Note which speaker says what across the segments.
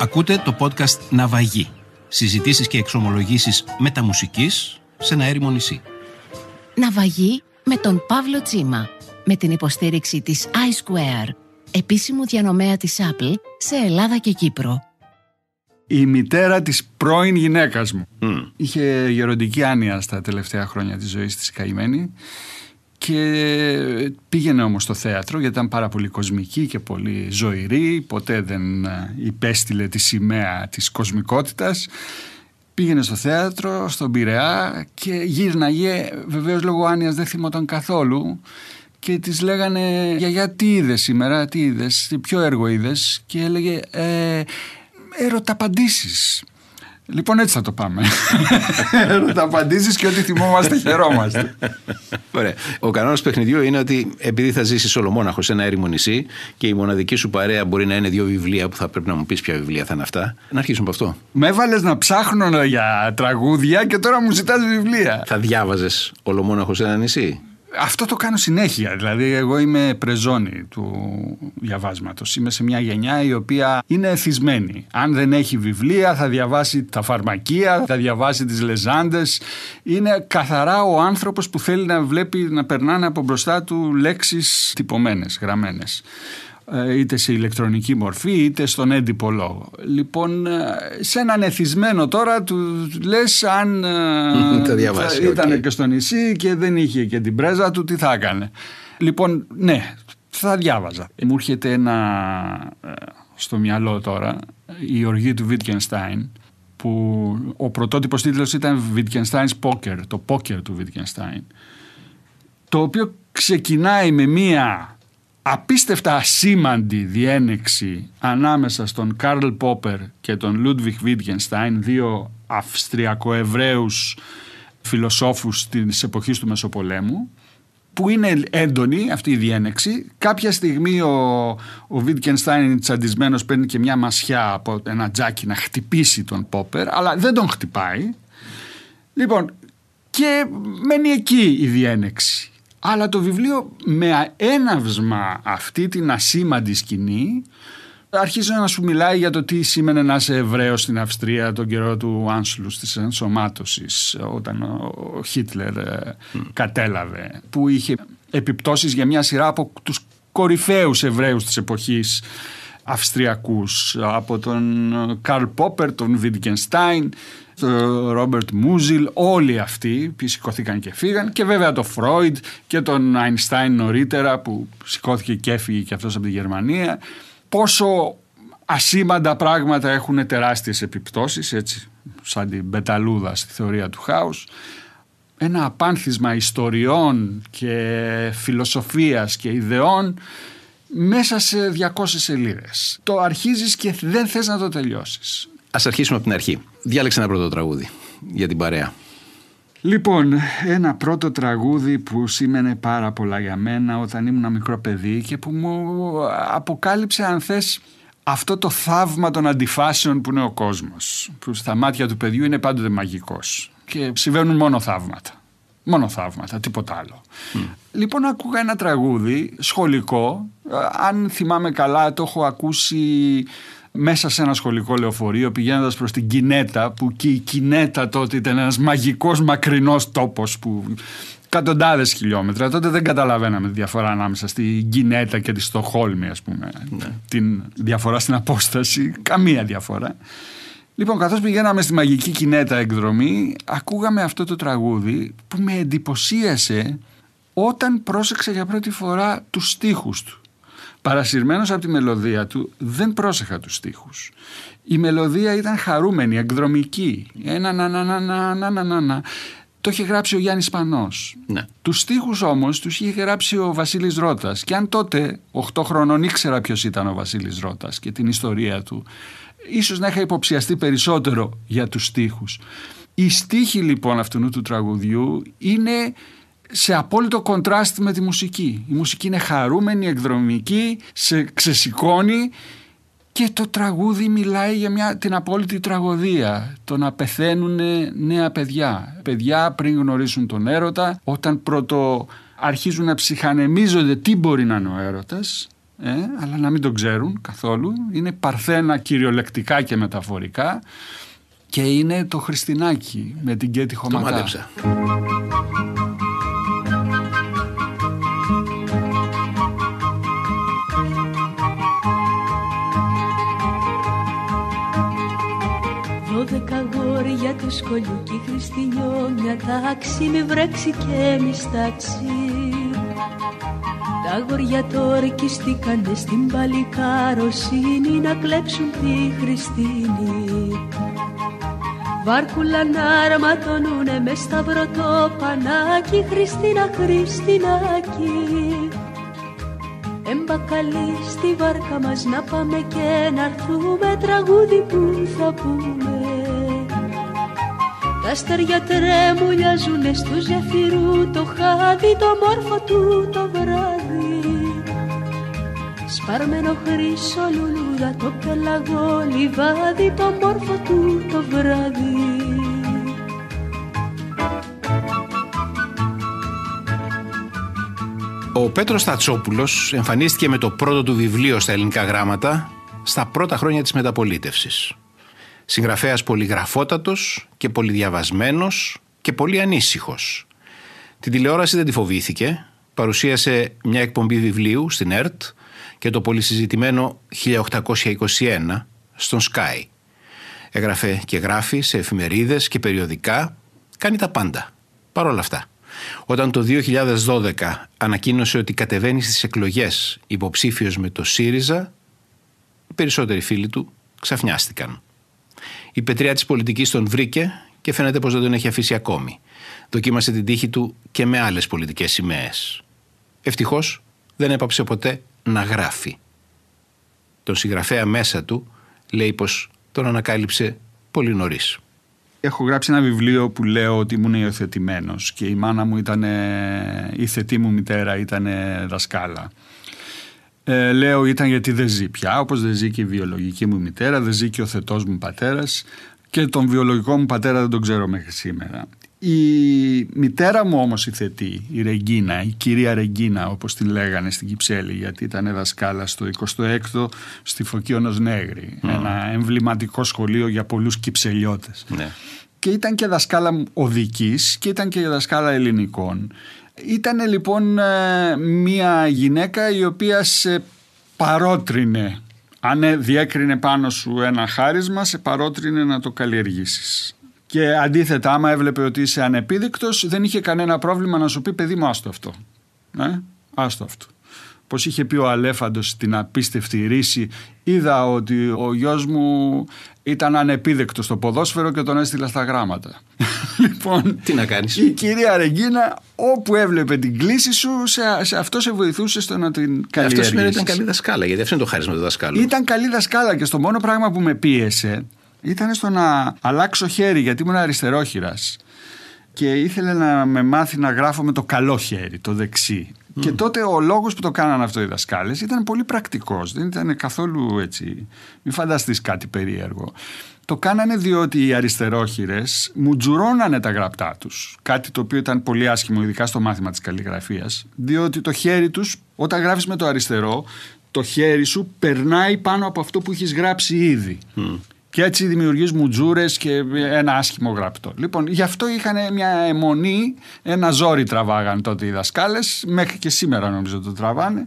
Speaker 1: Ακούτε το podcast «Ναυαγή». Συζητήσεις και εξομολογήσεις μεταμουσικής σε ένα έρημο νησί.
Speaker 2: «Ναυαγή» με τον Παύλο Τσίμα. Με την υποστήριξη της iSquare, επίσημου διανομέα της Apple σε Ελλάδα και Κύπρο.
Speaker 3: Η μητέρα της πρώην γυναίκας μου. Είχε γεροντική άνοια στα τελευταία χρόνια της ζωής της καημένη. Και πήγαινε όμως στο θέατρο γιατί ήταν πάρα πολύ κοσμική και πολύ ζωηρή, ποτέ δεν ε, υπέστηλε τη σημαία της κοσμικότητας. Πήγαινε στο θέατρο, στον Πειραιά και γύρναγε, βεβαίως λόγω άνοιας δεν θυμόταν καθόλου και της λέγανε «Γιαγιά τι είδες σήμερα, τι είδες, ποιο έργο είδες» και έλεγε ε, «Ερωταπαντήσεις». Λοιπόν, έτσι θα το πάμε. τα απαντήσεις και ό,τι θυμόμαστε, χαιρόμαστε.
Speaker 1: Ωραία. Ο κανόνας παιχνιδιού είναι ότι επειδή θα ζήσεις ολομόναχο σε ένα έρημο νησί και η μοναδική σου παρέα μπορεί να είναι δύο βιβλία που θα πρέπει να μου πεις ποια βιβλία θα είναι αυτά. Να αρχίσουμε
Speaker 3: από αυτό. Με έβαλες να ψάχνω ναι, για τραγούδια και τώρα μου ζητάς βιβλία. Θα διάβαζες
Speaker 1: ολομόναχο σε ένα νησί.
Speaker 3: Αυτό το κάνω συνέχεια. Δηλαδή, εγώ είμαι πρεζόνη του διαβάσματος. Είμαι σε μια γενιά η οποία είναι εθισμένη. Αν δεν έχει βιβλία, θα διαβάσει τα φαρμακεία, θα διαβάσει τις λεζάντες. Είναι καθαρά ο άνθρωπος που θέλει να βλέπει να περνάνε από μπροστά του λέξεις τυπωμένες, γραμμένες. Ε, είτε σε ηλεκτρονική μορφή είτε στον έντυπο λόγο. Λοιπόν, ε, σε έναν εθισμένο τώρα του λες αν ε, ήταν και στο νησί και δεν είχε και την πρέζα του τι θα έκανε. Λοιπόν, ναι, θα διάβαζα. Μου έρχεται ένα στο μυαλό τώρα, η οργή του Βίτκενστάιν που ο πρωτότυπος τίτλος ήταν Wittgenstein's Poker, το πόκερ του Wittgenstein το οποίο ξεκινάει με μία απίστευτα ασήμαντη διένεξη ανάμεσα στον Κάρλ Πόπερ και τον Λούντβιχ Βίτγενστάιν, δύο αυστριακοεβραίους φιλοσόφους της εποχής του Μεσοπολέμου, που είναι έντονη αυτή η διένεξη. Κάποια στιγμή ο, ο Βίτκενστάιν είναι τσαντισμένος, παίρνει και μια μασιά από ένα τζάκι να χτυπήσει τον Πόπερ, αλλά δεν τον χτυπάει. Λοιπόν, και μένει εκεί η διένεξη. Αλλά το βιβλίο με έναυσμα αυτή την ασήμαντη σκηνή αρχίζει να σου μιλάει για το τι σήμαινε να είσαι Εβραίος στην Αυστρία τον καιρό του Άνσλους της ενσωμάτωσης όταν ο Χίτλερ ε, κατέλαβε που είχε επιπτώσεις για μια σειρά από τους κορυφαίους Εβραίους της εποχής Αυστριακούς από τον ε, Καρλ Πόπερ, τον Βίτγκενστάιν Ρόμπερτ Μούζιλ, όλοι αυτοί που σηκώθηκαν και φύγαν και βέβαια το Φρόιντ και τον Αϊνστάιν νωρίτερα που σηκώθηκε και έφυγε και αυτός από τη Γερμανία. Πόσο ασήμαντα πράγματα έχουν τεράστιες επιπτώσεις, έτσι, σαν την πεταλούδα στη θεωρία του χάους. Ένα απάνθισμα ιστοριών και φιλοσοφίας και ιδεών μέσα σε 200 σελίδες. Το αρχίζεις και δεν θες να το τελειώσεις.
Speaker 1: Ας αρχίσουμε από την αρχή. Διάλεξε ένα πρώτο τραγούδι για την παρέα.
Speaker 3: Λοιπόν, ένα πρώτο τραγούδι που σήμαινε πάρα πολλά για μένα όταν ήμουν μικρό παιδί και που μου αποκάλυψε αν θες αυτό το θαύμα των αντιφάσεων που είναι ο κόσμος που στα μάτια του παιδιού είναι πάντοτε μαγικός και συμβαίνουν μόνο θαύματα. Μόνο θαύματα, τίποτα άλλο. Λοιπόν, άκουγα ένα τραγούδι σχολικό. Αν θυμάμαι καλά, το έχω ακούσει μέσα σε ένα σχολικό λεωφορείο πηγαίνοντας προς την Κινέτα που και η Κινέτα τότε ήταν ένας μαγικός μακρινός τόπος που εκατοντάδες χιλιόμετρα. Τότε δεν καταλαβαίναμε τη διαφορά ανάμεσα στη Κινέτα και τη Στοχόλμη, ας πούμε. Ναι. Την διαφορά στην απόσταση, καμία διαφορά. Λοιπόν, καθώς πηγαίναμε στη μαγική Κινέτα εκδρομή, ακούγαμε αυτό το τραγούδι που με εντυπωσίασε όταν πρόσεξε για πρώτη φορά τους στίχους του. Παρασυρμένος από τη μελωδία του, δεν πρόσεχα τους στίχους. Η μελωδία ήταν χαρούμενη, εκδρομική. Ένα να να να να να να να. Το είχε γράψει ο Γιάννης Πανός. Ναι. Τους στίχους όμως τους είχε γράψει ο Βασίλης Ρώτας. Και αν τότε, 8 χρονών, ήξερα ποιος ήταν ο Βασίλης Ρώτας και την ιστορία του, ίσως να είχα υποψιαστεί περισσότερο για τους στίχους. Η στίχη λοιπόν αυτού του τραγουδιού είναι σε απόλυτο κοντράστ με τη μουσική. Η μουσική είναι χαρούμενη, εκδρομική, σε ξεσηκώνει και το τραγούδι μιλάει για μια, την απόλυτη τραγωδία. Το να πεθαίνουν νέα παιδιά. Παιδιά πριν γνωρίσουν τον έρωτα, όταν πρώτο αρχίζουν να ψυχανεμίζονται τι μπορεί να είναι ο έρωτας, ε, αλλά να μην τον ξέρουν καθόλου. Είναι παρθένα κυριολεκτικά και μεταφορικά και είναι το Χριστινάκι με την Κέτη Χωματά. Το
Speaker 4: για το σχολείο και μια τάξη με βρέξει και μιστάξι. Τα αγόρια τώρα κυστήκανε στην παλικάροσύνη να κλέψουν τη Χριστίνη. Βάρκουλα να αρματωνούνε μες σταυρωτό πανάκι Χριστίνα Χριστίνακι. Εμπακαλεί στη βάρκα μας να πάμε και να έρθουμε τραγούδι που θα πούμε τα αστέρια τρέμουλιαζουνε στου ζεφυρού το χάδι το μόρφο του το βράδυ Σπαρμένο χρυσό λουλούδα το πελαγό λιβάδι το μόρφο του το βράδυ
Speaker 1: Ο Πέτρος Τατσόπουλος εμφανίστηκε με το πρώτο του βιβλίο στα ελληνικά γράμματα στα πρώτα χρόνια της μεταπολίτευσης. Συγγραφέας πολυγραφότατος και πολυδιαβασμένος και πολύ ανήσυχος. Την τηλεόραση δεν τη φοβήθηκε, παρουσίασε μια εκπομπή βιβλίου στην ΕΡΤ και το πολυσυζητημένο 1821 στον Sky. Έγραφε και γράφει σε εφημερίδες και περιοδικά, κάνει τα πάντα, όλα αυτά. Όταν το 2012 ανακοίνωσε ότι κατεβαίνει στις εκλογές υποψήφιος με το ΣΥΡΙΖΑ, οι περισσότεροι φίλοι του ξαφνιάστηκαν. Η πετριά της πολιτικής τον βρήκε και φαίνεται πως δεν τον έχει αφήσει ακόμη. Δοκίμασε την τύχη του και με άλλες πολιτικές σημαίες. Ευτυχώς δεν έπαψε ποτέ να γράφει. Τον συγγραφέα μέσα του λέει πως τον ανακάλυψε πολύ νωρίς. Έχω γράψει ένα βιβλίο που λέω ότι ήμουν υιοθετημένος και η μάνα μου
Speaker 3: ήταν, η θετή μου μητέρα ήταν δασκάλα ε, λέω ήταν γιατί δεν ζει πια, όπως δεν ζει και η βιολογική μου μητέρα, δεν ζει και ο θετός μου πατέρας και τον βιολογικό μου πατέρα δεν τον ξέρω μέχρι σήμερα. Η μητέρα μου όμως η θετή, η Ρεγκίνα, η κυρία Ρεγκίνα όπως την λέγανε στην Κυψέλη γιατί ήταν δασκάλα στο 26ο στη Φωκίωνος Νέγρη, ένα εμβληματικό σχολείο για πολλούς κυψελιώτες. Ναι. Και ήταν και δασκάλα οδικής και ήταν και δασκάλα ελληνικών. Ήταν λοιπόν ε, μια γυναίκα η οποία σε παρότρινε, αν ε, διέκρινε πάνω σου ένα χάρισμα, σε παρότρινε να το καλλιεργήσεις. Και αντίθετα, άμα έβλεπε ότι είσαι ανεπίδεικτος, δεν είχε κανένα πρόβλημα να σου πει «Παιδί μου, άστο αυτό». Ε, άστο αυτό. Πως είχε πει ο Αλέφαντος στην απίστευτη ρίση είδα ότι ο γιος μου ήταν ανεπίδεκτος στο ποδόσφαιρο και τον έστειλα στα γράμματα. λοιπόν, Τι να κάνεις. η κυρία Ρεγκίνα όπου έβλεπε την κλίση σου σε, σε αυτό σε βοηθούσε στο να την ε, καλλιεργήσεις. Αυτό σημαίνει ότι ήταν καλή
Speaker 1: δασκάλα γιατί αυτό είναι το χάρισμα του δασκάλου.
Speaker 3: Ήταν καλή δασκάλα και στο μόνο πράγμα που με πίεσε ήταν στο να αλλάξω χέρι γιατί ήμουν αριστερόχειρας και ήθελε να με μάθει να γράφω με το καλό χέρι, το δεξί. Και τότε ο λόγος που το κάνανε αυτό οι δασκάλες ήταν πολύ πρακτικός. Δεν ήταν καθόλου έτσι. Μην φανταστείς κάτι περίεργο. Το κάνανε διότι οι αριστερόχειρες μουτζουρώνανε τα γραπτά τους. Κάτι το οποίο ήταν πολύ άσχημο, ειδικά στο μάθημα της καλλιγραφίας. Διότι το χέρι τους, όταν γράφεις με το αριστερό, το χέρι σου περνάει πάνω από αυτό που έχεις γράψει ήδη. Και έτσι δημιουργείς μουτζούρες και ένα άσχημο γραπτό. Λοιπόν, γι' αυτό είχαν μια αιμονή, ένα ζόρι τραβάγαν τότε οι δασκάλες, μέχρι και σήμερα νομίζω το τραβάνε,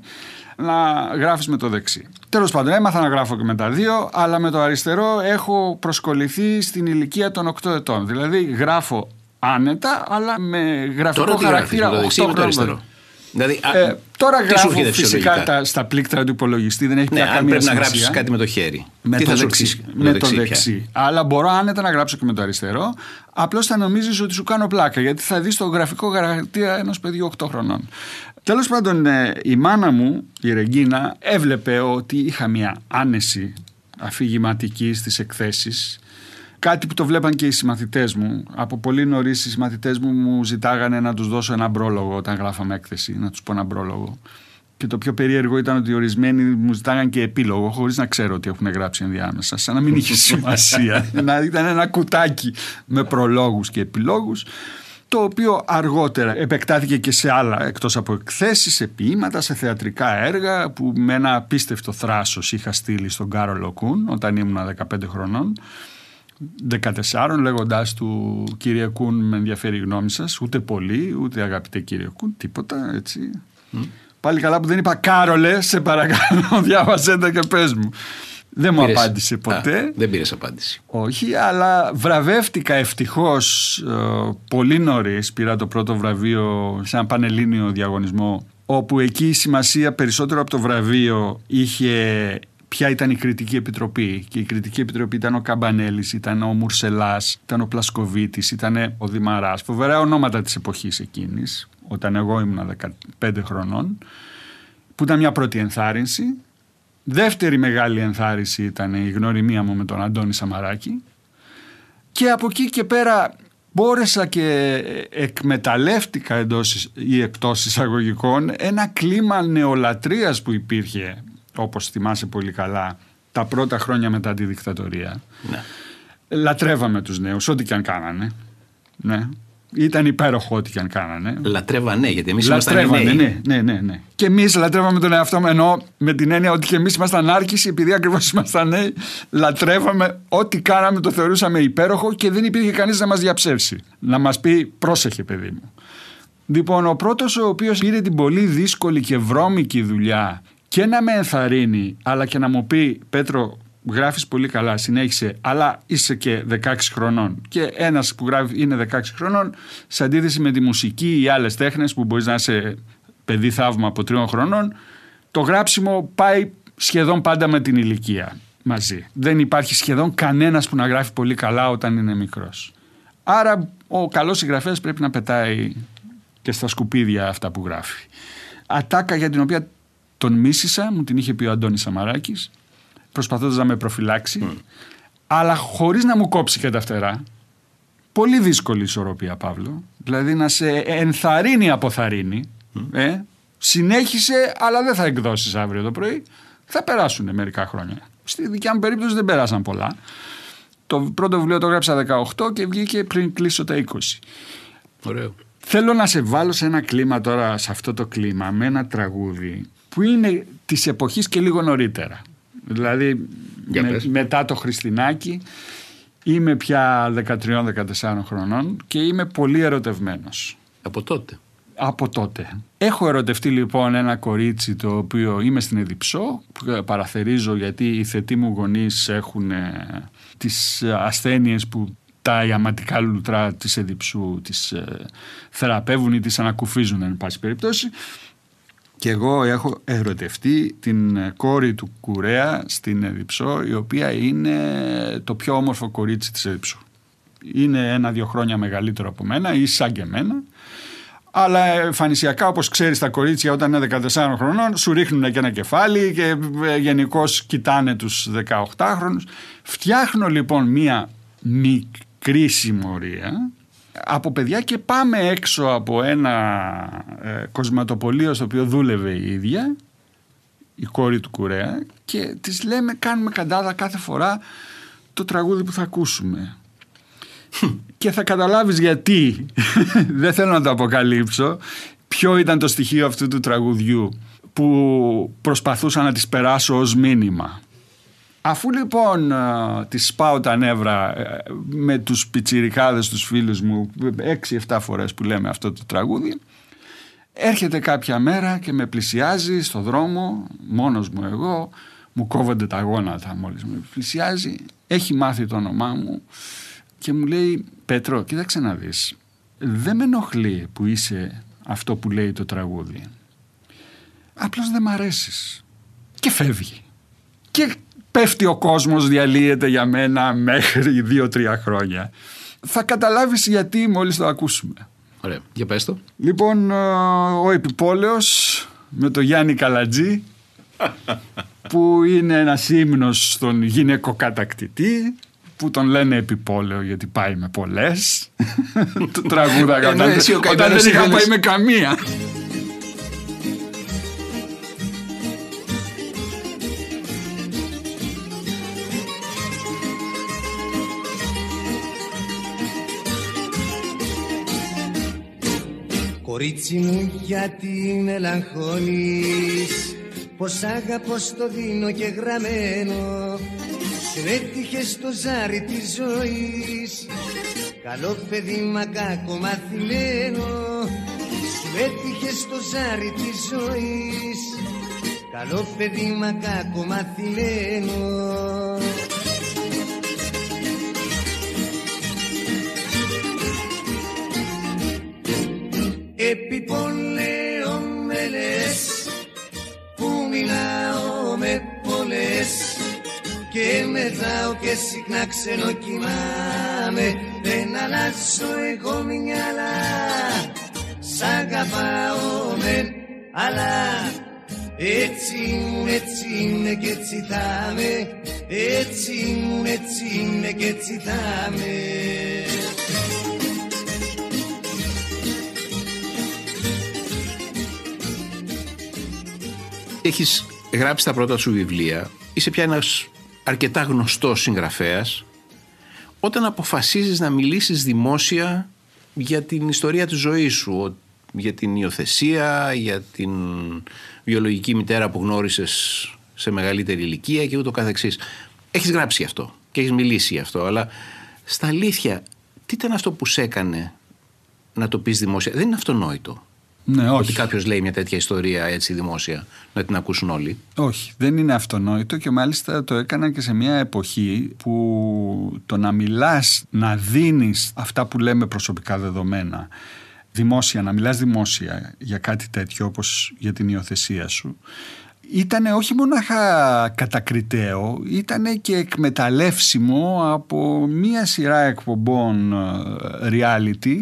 Speaker 3: να γράφεις με το δεξί. Τέλος πάντων, έμαθα να γράφω και με τα δύο, αλλά με το αριστερό έχω προσκοληθεί στην ηλικία των 8 ετών. Δηλαδή, γράφω άνετα, αλλά με γραφικό χαρακτήρα 8 δηλαδή, χρόνων. Δηλαδή, ε, τώρα γράφω φυσικά τα, στα πλήκτρα του υπολογιστή, δεν έχει ναι, αν πρέπει σημασία. να γράψεις κάτι με το χέρι. Με Τι το δεξί. Με, το δεξί. Αλλά μπορώ άνετα να γράψω και με το αριστερό. Απλώς θα νομίζεις ότι σου κάνω πλάκα, γιατί θα δεις το γραφικό γραφείο ενός παιδιού 8 χρονών. Τέλος πάντων, ε, η μάνα μου, η Ρεγκίνα, έβλεπε ότι είχα μια άνεση αφηγηματική στις εκθέσεις. Κάτι που το βλέπαν και οι συμμαθητές μου. Από πολύ νωρίς οι συμμαθητές μου μου ζητάγανε να τους δώσω ένα πρόλογο όταν γράφαμε έκθεση, να τους πω ένα πρόλογο. Και το πιο περίεργο ήταν ότι ορισμένοι μου ζητάγαν και επίλογο, χωρίς να ξέρω ότι έχουν γράψει ενδιάμεσα. Σαν να μην είχε σημασία. Να ήταν ένα κουτάκι με προλόγους και επιλόγους. Το οποίο αργότερα επεκτάθηκε και σε άλλα εκτός από εκθέσεις, σε ποίηματα, σε θεατρικά έργα που με ένα απίστευτο θράσος είχα στείλει στον Κάρο Λοκούν όταν ήμουν 15 χρονών 14 λέγοντάς του κύριε Κούν με ενδιαφέρει η γνώμη σας ούτε πολύ ούτε αγαπητέ κύριε Κούν τίποτα έτσι πάλι καλά που δεν είπα Κάρολε σε παρακαλώ διάβασέ τα και πες μου δεν μου απάντησε ποτέ. δεν πήρες απάντηση. Όχι, αλλά βραβεύτηκα ευτυχώς ε, πολύ νωρίς. Πήρα το πρώτο βραβείο σε ένα πανελλήνιο διαγωνισμό. Όπου εκεί η σημασία περισσότερο από το βραβείο είχε ποια ήταν η κριτική επιτροπή. Και η κριτική επιτροπή ήταν ο Καμπανέλης, ήταν ο Μουρσελάς, ήταν ο Πλασκοβίτης, ήταν ο Δημαράς. Φοβερά ονόματα της εποχής εκείνης, όταν εγώ ήμουν 15 χρονών, που ήταν μια πρώτη ενθάρρυνση. Δεύτερη μεγάλη ενθάρρυνση ήταν η γνωριμία μου με τον Αντώνη Σαμαράκη. Και από εκεί και πέρα μπόρεσα και εκμεταλλεύτηκα εντός ή εκτός εισαγωγικών ένα κλίμα νεολατρείας που υπήρχε όπως θυμάσαι πολύ καλά, τα πρώτα χρόνια μετά τη δικτατορία. Ναι. Λατρεύαμε τους νέους, ό,τι και αν κάνανε. Ναι. Ήταν υπέροχο ό,τι και αν κάνανε. Λατρεύανε, γιατί εμείς ήμασταν νέοι. Ναι, ναι, ναι, ναι. Και εμείς λατρεύαμε τον εαυτό μας, ενώ με την έννοια ότι και εμείς ήμασταν άρκηση επειδή ακριβώς ήμασταν νέοι, λατρεύαμε ό,τι κάναμε, το θεωρούσαμε υπέροχο και δεν υπήρχε κανείς να μας διαψεύσει. Να μας πει, πρόσεχε, παιδί μου. Λοιπόν, ο πρώτος ο οποίος πήρε την πολύ δύσκολη και βρώμικη δουλειά και να με ενθαρρύνει, αλλά και να μου πει Πέτρο, γράφεις πολύ καλά, συνέχισε, αλλά είσαι και 16 χρονών. Και ένας που γράφει είναι 16 χρονών, σε αντίθεση με τη μουσική ή άλλες τέχνες που μπορείς να είσαι παιδί θαύμα από τριών χρονών, το γράψιμο πάει σχεδόν πάντα με την ηλικία μαζί. Δεν υπάρχει σχεδόν κανένας που να γράφει πολύ καλά όταν είναι μικρός. Άρα ο καλός συγγραφέας πρέπει να πετάει και στα σκουπίδια αυτά που γράφει. Ατάκα για την οποία τον μίσησα, μου την είχε πει ο Αντώνης Σαμαράκης, προσπαθώντας να με προφυλάξει, αλλά χωρίς να μου κόψει και τα φτερά. Πολύ δύσκολη ισορροπία, Παύλο. Δηλαδή να σε ενθαρρύνει, αποθαρρύνει. Ε, συνέχισε, αλλά δεν θα εκδώσεις αύριο το πρωί. Θα περάσουν μερικά χρόνια. Στη δικιά μου περίπτωση δεν περάσαν πολλά. Το πρώτο βιβλίο το γράψα 18 και βγήκε πριν κλείσω τα 20. Ωραίο. Θέλω να σε βάλω σε ένα κλίμα τώρα, σε αυτό το κλίμα, με ένα τραγούδι που είναι της εποχής και λίγο νωρίτερα. Δηλαδή μετά το Χριστινάκι είμαι πια 13-14 χρονών και είμαι πολύ ερωτευμένος. Από τότε. Από τότε. Έχω ερωτευτεί λοιπόν ένα κορίτσι το οποίο είμαι στην Εδιψό, που ε, παραθερίζω γιατί οι θετοί μου γονείς έχουν ε, τις ασθένειες που τα ιαματικά λουτρά της Εδιψού τις ε, θεραπεύουν ή τις ανακουφίζουν εν πάση περιπτώσει και εγώ έχω ερωτευτεί την κόρη του Κουρέα στην Εδιψό, η οποία είναι το πιο όμορφο κορίτσι της Εδιψό. Είναι ένα-δύο χρόνια μεγαλύτερο από μένα ή σαν και εμένα. Αλλά εμφανισιακά, όπως ξέρεις, τα κορίτσια όταν είναι 14 χρονών σου ρίχνουν και ένα κεφάλι και ε, γενικώς κοιτάνε τους 18χρονου. Φτιάχνω λοιπόν μία μικρή συμμορία από παιδιά και πάμε έξω από ένα ε, κοσματοπολείο στο οποίο δούλευε η ίδια η κόρη του Κουρέα και της λέμε κάνουμε καντάδα κάθε φορά το τραγούδι που θα ακούσουμε και θα καταλάβεις γιατί δεν θέλω να το αποκαλύψω ποιο ήταν το στοιχείο αυτού του τραγουδιού που προσπαθούσα να τις περάσω ως μήνυμα Αφού λοιπόν τη σπάω τα νεύρα ε, με τους πιτσιρικάδες, τους φίλους μου, 6-7 φορές που λέμε αυτό το τραγούδι, έρχεται κάποια μέρα και με πλησιάζει στο δρόμο, μόνος μου εγώ, μου κόβονται τα γόνατα μόλις με πλησιάζει, έχει μάθει το όνομά μου και μου λέει «Πέτρο, κοίταξε να δεις, δεν με ενοχλεί που είσαι αυτό που λέει το τραγούδι, απλώς δεν μ' αρέσεις». Και φεύγει. Και πέφτει ο κόσμος, διαλύεται για μένα μέχρι δύο-τρία χρόνια. Θα καταλάβεις γιατί μόλις το ακούσουμε. Ωραία, για πες το. Λοιπόν, ε, ο Επιπόλαιος με το Γιάννη Καλατζή που είναι ένας ύμνος στον γυναικοκατακτητή που τον λένε επιπόλαιο γιατί πάει με πολλές. τραγούδα ε, ναι, όταν δεν είχα πάει με καμία.
Speaker 2: Κορίτσι μου γιατί είναι λαγχώνεις Πως αγαπώ στο δίνω και γραμμένο έτυχε στο ζάρι της ζωής Καλό παιδί μα κάκο μαθημένο έτυχε στο ζάρι της ζωής Καλό παιδί μα κάκο μαθημένο Επιπολέω με λες που μιλάω με πολλές και μετράω και συχνά ξενοκοιμάμαι δεν αλλάζω εγώ μυαλά σ' αγαπάω με αλλά έτσι ήμουν, έτσι είναι και έτσι θα είμαι έτσι ήμουν, και έτσι θα είμαι
Speaker 1: Έχεις γράψει τα πρώτα σου βιβλία, είσαι πια ένας αρκετά γνωστός συγγραφέας, όταν αποφασίζεις να μιλήσεις δημόσια για την ιστορία της ζωής σου, για την υιοθεσία, για την βιολογική μητέρα που γνώρισες σε μεγαλύτερη ηλικία και ούτω καθεξής. Έχεις γράψει αυτό και έχεις μιλήσει γι' αυτό, αλλά στα αλήθεια, τι ήταν αυτό που σε έκανε να το πεις δημόσια. Δεν είναι αυτονόητο. Ναι, Ότι κάποιος λέει μια τέτοια ιστορία έτσι δημόσια, να την ακούσουν όλοι. Όχι, δεν είναι
Speaker 3: αυτονόητο και μάλιστα το έκανα και σε μια εποχή που το να μιλάς, να δίνεις αυτά που λέμε προσωπικά δεδομένα δημόσια, να μιλάς δημόσια για κάτι τέτοιο όπως για την υιοθεσία σου ήταν όχι μονάχα κατακριτέο, ήταν και εκμεταλλεύσιμο από μία σειρά εκπομπών ε, reality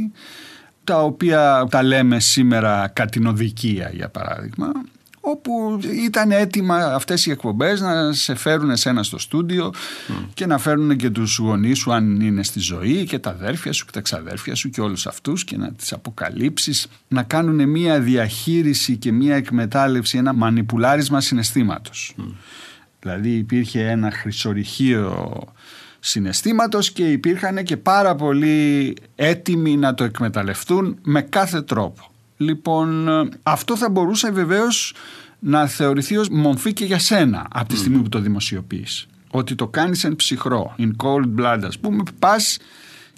Speaker 3: τα οποία τα λέμε σήμερα κατηνοδικία για παράδειγμα όπου ήταν έτοιμα αυτές οι εκπομπές να σε φέρουν εσένα στο στούντιο και να φέρουν και τους γονείς σου αν είναι στη ζωή και τα αδέρφια σου και τα ξαδέρφια σου και όλους αυτούς και να τις αποκαλύψεις να κάνουν μια διαχείριση και μια εκμετάλλευση, ένα μανιπουλάρισμα συναισθήματος. Δηλαδή υπήρχε ένα χρυσορυχείο συναισθήματος και υπήρχαν και πάρα πολλοί έτοιμοι να το εκμεταλλευτούν με κάθε τρόπο. Λοιπόν, ε, αυτό θα μπορούσε βεβαίως να θεωρηθεί ως μομφή και για σένα από τη στιγμή που το δημοσιοποιείς. Ότι το κάνεις εν ψυχρό, in cold blood ας πούμε, πας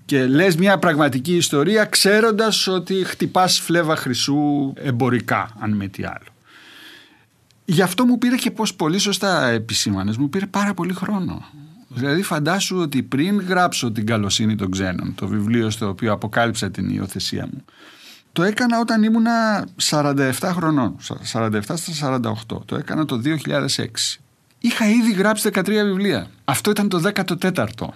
Speaker 3: και λες μια πραγματική ιστορία ξέροντας ότι χτυπάς φλέβα χρυσού εμπορικά αν με τι άλλο. Γι' αυτό μου πήρε και πώς πολύ σωστά επισήμανες, μου πήρε πάρα πολύ χρόνο. Δηλαδή φαντάσου ότι πριν γράψω την καλοσύνη των ξένων, το βιβλίο στο οποίο αποκάλυψα την υιοθεσία μου, το έκανα όταν ήμουνα 47 χρονών, 47 στα 48, το έκανα το 2006. Είχα ήδη γράψει 13 βιβλία. Αυτό ήταν το 14ο.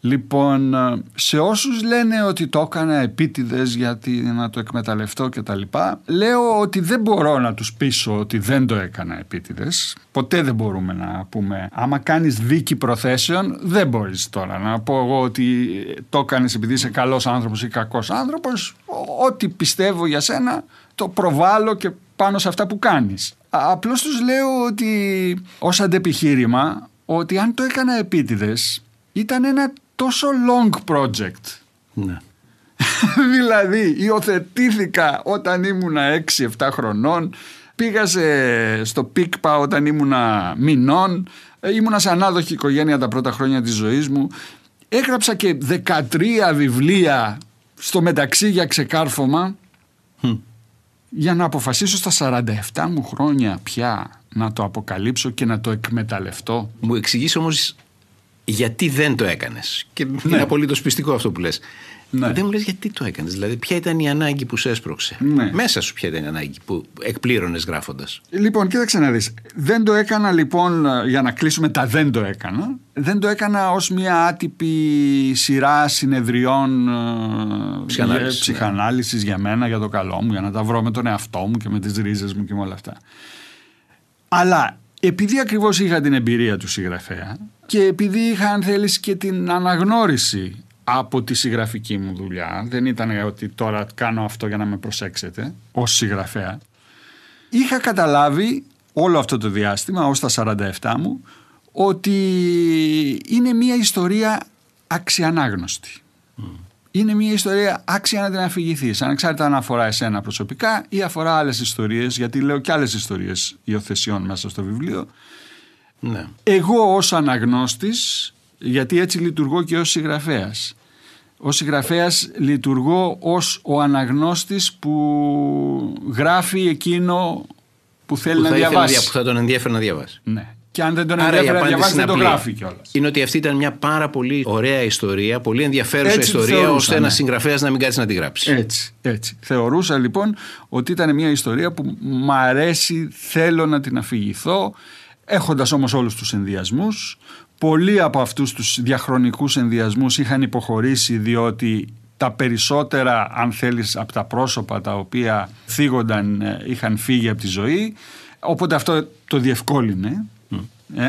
Speaker 3: Λοιπόν, ε, σε όσους λένε ότι το έκανα επίτηδες γιατί να το εκμεταλλευτώ και τα λοιπά, λέω ότι δεν μπορώ να τους πείσω ότι δεν το έκανα επίτηδες. Ποτέ δεν μπορούμε να πούμε. Άμα κάνεις δίκη προθέσεων, δεν μπορείς τώρα να πω εγώ ότι το έκανες επειδή είσαι καλός άνθρωπος ή κακός άνθρωπος. Ό,τι πιστεύω για σένα το προβάλλω και πάνω σε αυτά που κάνεις. Απλώς τους λέω ότι ως αντεπιχείρημα ότι αν το έκανα επίτηδες ήταν ένα τόσο long project. Ναι. δηλαδή υιοθετήθηκα όταν ήμουνα 6-7 χρονών, πήγα σε, στο πίκπα όταν ήμουνα μηνών, ε, ήμουνα σε ανάδοχη οικογένεια τα πρώτα χρόνια της ζωής μου, έγραψα και 13 βιβλία στο μεταξύ για ξεκάρφωμα για να αποφασίσω στα 47 μου χρόνια πια να το αποκαλύψω και να το
Speaker 1: εκμεταλλευτώ. Μου εξηγείς όμως γιατί δεν το έκανες και ναι. είναι απολύτως πιστικό αυτό που λες. Ναι. Δεν μου λες γιατί το έκανες. Δηλαδή, ποια ήταν η ανάγκη που σε έσπρωξε. Ναι. Μέσα σου, ποια ήταν η ανάγκη που εκπλήρωνες γράφοντας.
Speaker 3: Λοιπόν, κοίταξε να δεις. Δεν το έκανα λοιπόν, για να κλείσουμε τα δεν το έκανα. Δεν το έκανα ως μια άτυπη σειρά συνεδριών ε, ψυχανάλυσης ναι. για μένα, για το καλό μου, για να τα βρω με τον εαυτό μου και με τις ρίζες μου και με όλα αυτά. Αλλά επειδή ακριβώς είχα την εμπειρία του συγγραφέα και επειδή είχα αν θέλεις και την αναγνώριση από τη συγγραφική μου δουλειά. Δεν ήταν ότι τώρα κάνω αυτό για να με προσέξετε ως συγγραφέα. Είχα καταλάβει όλο αυτό το διάστημα, ως τα 47 μου, ότι είναι μια ιστορία αξιανάγνωστη. Mm. Είναι μια ιστορία άξια να την αφηγηθείς. ξέρετε αν αφορά εσένα προσωπικά ή αφορά άλλες ιστορίες, γιατί λέω και άλλες ιστορίες υιοθεσιών μέσα στο βιβλίο. Ναι. Εγώ ως αναγνώστης, γιατί έτσι λειτουργώ και ως συγγραφέας, ως συγγραφέας λειτουργώ ως ο αναγνώστης που γράφει εκείνο που θέλει που να διαβάσει. Να, που θα
Speaker 1: τον ενδιαφέρει να διαβάσει. Ναι.
Speaker 3: Και αν δεν τον ενδιαφέρει να διαβάσει, δεν το γράφει κιόλας.
Speaker 1: Είναι ότι αυτή ήταν μια πάρα πολύ ωραία ιστορία, πολύ ενδιαφέρουσα ιστορία, θεωρούσα, ώστε ναι. ένα συγγραφέας να μην κάτσει να τη γράψει. Έτσι, έτσι. Θεωρούσα λοιπόν
Speaker 3: ότι ήταν μια ιστορία που μ' αρέσει, θέλω να την αφηγηθώ, έχοντας όμως όλους τους συνδυασμού. Πολλοί από αυτούς τους διαχρονικούς ενδιασμούς είχαν υποχωρήσει διότι τα περισσότερα αν θέλεις από τα πρόσωπα τα οποία θίγονταν ε, είχαν φύγει από τη ζωή οπότε αυτό το διευκόλυνε ε?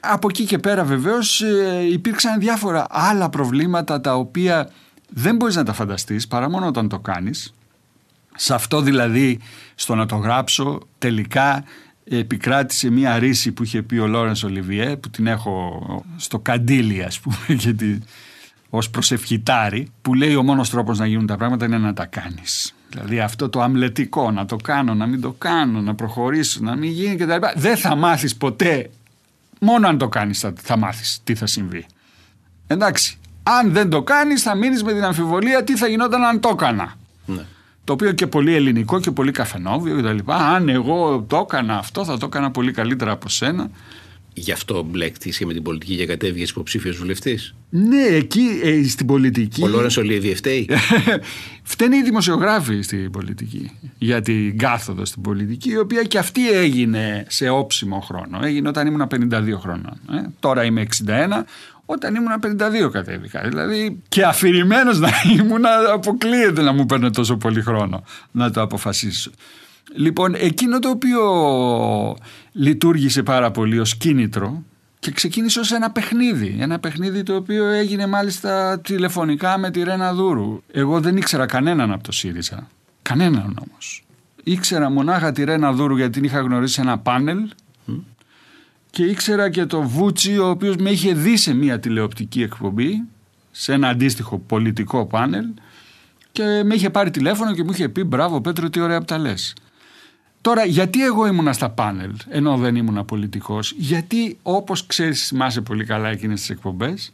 Speaker 3: από εκεί και πέρα βεβαίως ε, υπήρξαν διάφορα άλλα προβλήματα τα οποία δεν μπορείς να τα φανταστείς παρά μόνο όταν το κάνεις σε αυτό δηλαδή στο να το γράψω τελικά επικράτησε μία ρίση που είχε πει ο Λόρενς Ολιβιέ που την έχω στο καντήλι ας πούμε γιατί ως προσευχητάρι που λέει ο μόνος τρόπος να γίνουν τα πράγματα είναι να τα κάνεις. Δηλαδή αυτό το αμλετικό να το κάνω, να μην το κάνω, να προχωρήσω, να μην γίνει κτλ. Δεν θα μάθεις ποτέ, μόνο αν το κάνεις θα, θα μάθεις τι θα συμβεί. Εντάξει, αν δεν το κάνεις θα μείνεις με την αμφιβολία τι θα γινόταν αν το έκανα. Ναι το οποίο και πολύ ελληνικό και πολύ καφενόβιο κτλ. Αν εγώ το έκανα αυτό, θα το έκανα πολύ καλύτερα από σένα.
Speaker 1: Γι' αυτό μπλέκτησε με την πολιτική για κατέβηκε υποψήφιος βουλευτής. Ναι, εκεί ε, στην πολιτική. Ο όλοι Ολίβι φταίει. Φταίνει οι δημοσιογράφοι στην πολιτική.
Speaker 3: Για την κάθοδο στην πολιτική, η οποία και αυτή έγινε σε όψιμο χρόνο. Έγινε όταν ήμουν 52 χρόνων. Ε. Τώρα είμαι 61. Όταν ήμουν 52 κατέβηκα. Δηλαδή και αφηρημένος να ήμουν, αποκλείεται να μου παίρνει τόσο πολύ χρόνο να το αποφασίσω. Λοιπόν, εκείνο το οποίο λειτουργήσε πάρα πολύ ως κίνητρο και ξεκίνησε ως ένα παιχνίδι. Ένα παιχνίδι το οποίο έγινε μάλιστα τηλεφωνικά με τη Ρένα Δούρου. Εγώ δεν ήξερα κανέναν από το ΣΥΡΙΖΑ. Κανέναν όμως. Ήξερα μονάχα τη Ρένα Δούρου γιατί την είχα γνωρίσει σε ένα πάνελ και ήξερα και το Βούτσι ο οποίος με είχε δει σε μια τηλεοπτική εκπομπή σε ένα αντίστοιχο πολιτικό πάνελ και με είχε πάρει τηλέφωνο και μου είχε πει μπράβο Πέτρο τι ωραία που τα λες. Τώρα γιατί εγώ ήμουνα στα πάνελ ενώ δεν ήμουνα πολιτικός γιατί όπως ξέρεις θυμάσαι πολύ καλά εκείνες τις εκπομπές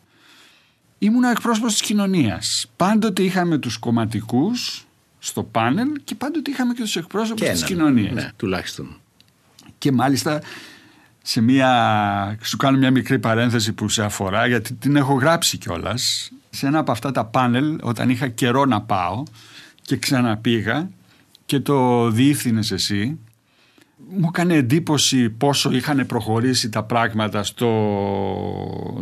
Speaker 3: ήμουνα εκπρόσωπος της κοινωνίας. Πάντοτε είχαμε τους κομματικούς στο πάνελ και πάντοτε είχαμε και τους εκπρόσωπους και της Ναι, τουλάχιστον. Και μάλιστα σε μια, σου κάνω μια μικρή παρένθεση που σε αφορά γιατί την έχω γράψει κιόλας. σε ένα από αυτά τα πάνελ όταν είχα καιρό να πάω και ξαναπήγα και το διήθυνες εσύ μου έκανε εντύπωση πόσο είχαν προχωρήσει τα πράγματα στο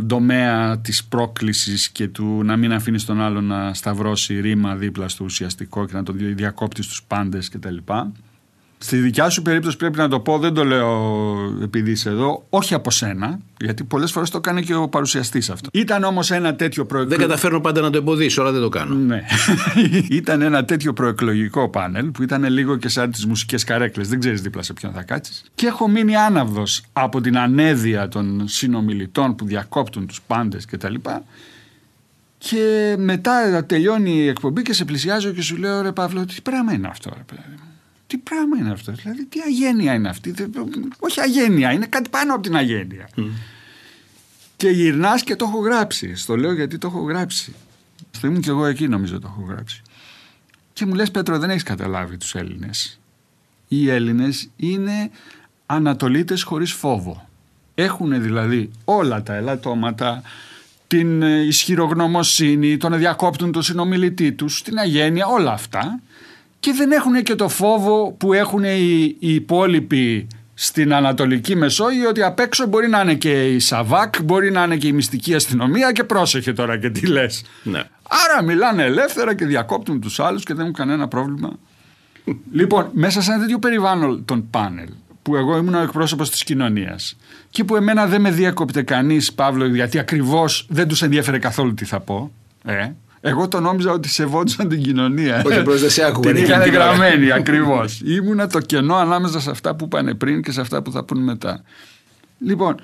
Speaker 3: τομέα της πρόκλησης και του να μην αφήνεις τον άλλο να σταυρώσει ρήμα δίπλα στο ουσιαστικό και να τον διακόπτεις τους πάντες κτλ. Στη δικιά σου περίπτωση πρέπει να το πω, δεν το λέω επειδή είσαι εδώ, όχι από σένα, γιατί πολλές φορές το κάνει και ο παρουσιαστής αυτό. Ήταν όμως ένα τέτοιο προεκλογικό. Δεν καταφέρνω πάντα να το εμποδίσω, αλλά δεν το κάνω. Ναι. ήταν ένα τέτοιο προεκλογικό πάνελ που ήταν λίγο και σαν τις μουσικές καρέκλες. Δεν ξέρεις δίπλα σε ποιον θα κάτσεις. Και έχω μείνει άναυδος από την ανέδεια των συνομιλητών που διακόπτουν τους πάντες κτλ. Και μετά τελειώνει η εκπομπή και σε πλησιάζω και σου λέω ρε Παύλο, τι πράγμα είναι αυτό, ρε παιδί μου τι πράγμα είναι αυτός, δηλαδή τι αγένεια είναι αυτή. Όχι αγένεια, είναι κάτι πάνω από την αγένεια. Και γυρνάς και το έχω γράψει. Στο λέω γιατί το έχω γράψει. Στο ήμουν και εγώ εκεί νομίζω το έχω γράψει. Και μου λες Πέτρο δεν έχεις καταλάβει τους Έλληνες. Οι Έλληνες είναι ανατολίτες χωρίς φόβο. Έχουν δηλαδή όλα τα ελαττώματα, την ε, ισχυρογνωμοσύνη, τον διακόπτουν τον συνομιλητή τους, την αγένεια, όλα αυτά και δεν έχουν και το φόβο που έχουν οι, οι υπόλοιποι στην Ανατολική Μεσόγειο ότι απ' έξω μπορεί να είναι και η ΣΑΒΑΚ, μπορεί να είναι και η μυστική αστυνομία και πρόσεχε τώρα και τι λες. Ναι. Άρα μιλάνε ελεύθερα και διακόπτουν τους άλλους και δεν έχουν κανένα πρόβλημα. λοιπόν, μέσα σε ένα τέτοιο περιβάλλον των πάνελ που εγώ ήμουν ο εκπρόσωπος της κοινωνίας και που εμένα δεν με διέκοπτε κανείς Παύλο γιατί ακριβώς δεν τους ενδιαφέρε καθόλου τι θα πω, ε, εγώ το νόμιζα ότι σεβόντουσαν την κοινωνία. Όχι, απλώ δεν σε άκουγα. Την είχαν γραμμένη ακριβώς. Ήμουνα το κενό ανάμεσα σε αυτά που είπαν πριν και σε αυτά που θα πούν μετά. Λοιπόν,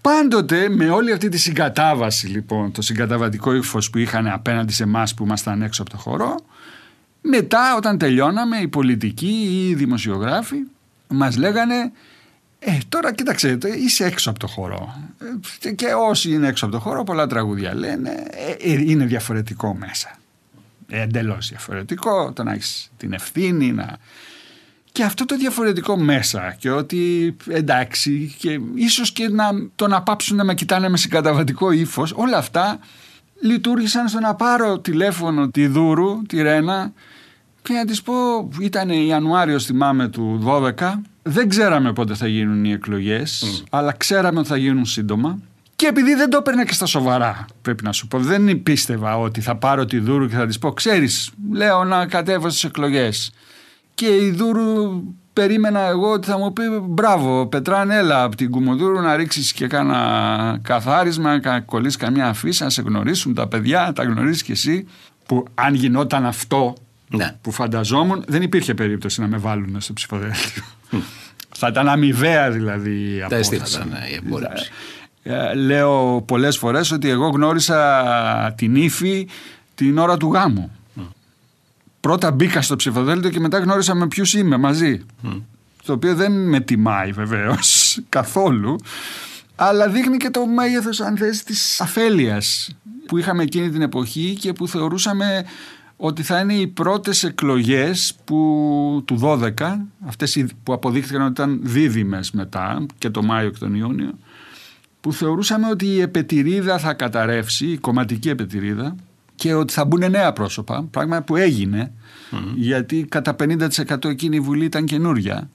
Speaker 3: πάντοτε με όλη αυτή τη συγκατάβαση, λοιπόν, το συγκαταβατικό ύφος που είχαν απέναντι σε εμάς που ήμασταν έξω από το χώρο, μετά όταν τελειώναμε, οι πολιτικοί ή οι δημοσιογράφοι μας λέγανε ε, τώρα κοίταξε, είσαι έξω από το χώρο. Ε, και όσοι είναι έξω από το χώρο, πολλά τραγούδια λένε. Ε, είναι διαφορετικό μέσα. Ε, Εντελώς διαφορετικό το να έχεις την ευθύνη να. Και αυτό το διαφορετικό μέσα και ότι εντάξει και ίσως και να, το να πάψουν να με κοιτάνε με συγκαταβατικό ύφος, όλα αυτά λειτουργήσαν στο να πάρω τηλέφωνο τη Δούρου, τη Ρένα και να της πω ήταν Ιανουάριο, θυμάμαι του 12 δεν ξέραμε πότε θα γίνουν οι εκλογές, αλλά ξέραμε ότι θα γίνουν σύντομα. Και επειδή δεν το έπαιρνα και στα σοβαρά, πρέπει να σου πω, δεν πίστευα ότι θα πάρω τη Δούρου και θα της πω: Ξέρεις, λέω να κατέβω στις εκλογές. Και η Δούρου περίμενα εγώ ότι θα μου πει: Μπράβο, Πετράν, έλα από την Κουμουδούρου να ρίξεις και κάνα καθάρισμα, να κολλήσεις καμιά αφήσα, να σε γνωρίσουν τα παιδιά, τα γνωρίζεις κι εσύ. Που αν γινόταν αυτό ναι. που φανταζόμουν, δεν υπήρχε περίπτωση να με βάλουν στο ψηφοδέλτιο. Θα ήταν αμοιβαία δηλαδή η απόφαση. Τα ήταν η Λέω πολλές φορές ότι εγώ γνώρισα την ύφη την ώρα του γάμου. Πρώτα μπήκα στο ψηφοδέλτιο και μετά γνώρισα με ποιους είμαι μαζί. Το οποίο δεν με τιμάει βεβαίως καθόλου. Αλλά δείχνει και το μέγεθος αν θες της αφέλειας που είχαμε εκείνη την εποχή και που θεωρούσαμε ότι θα είναι οι πρώτες εκλογές που, του 12, αυτές που αποδείχθηκαν ότι ήταν δίδυμες μετά και το Μάιο και τον Ιούνιο, που θεωρούσαμε ότι η επετηρίδα θα καταρρεύσει, η κομματική επετηρίδα, και ότι θα μπουν νέα πρόσωπα, πράγμα που έγινε, γιατί κατά 50% εκείνη η Βουλή ήταν καινούρια.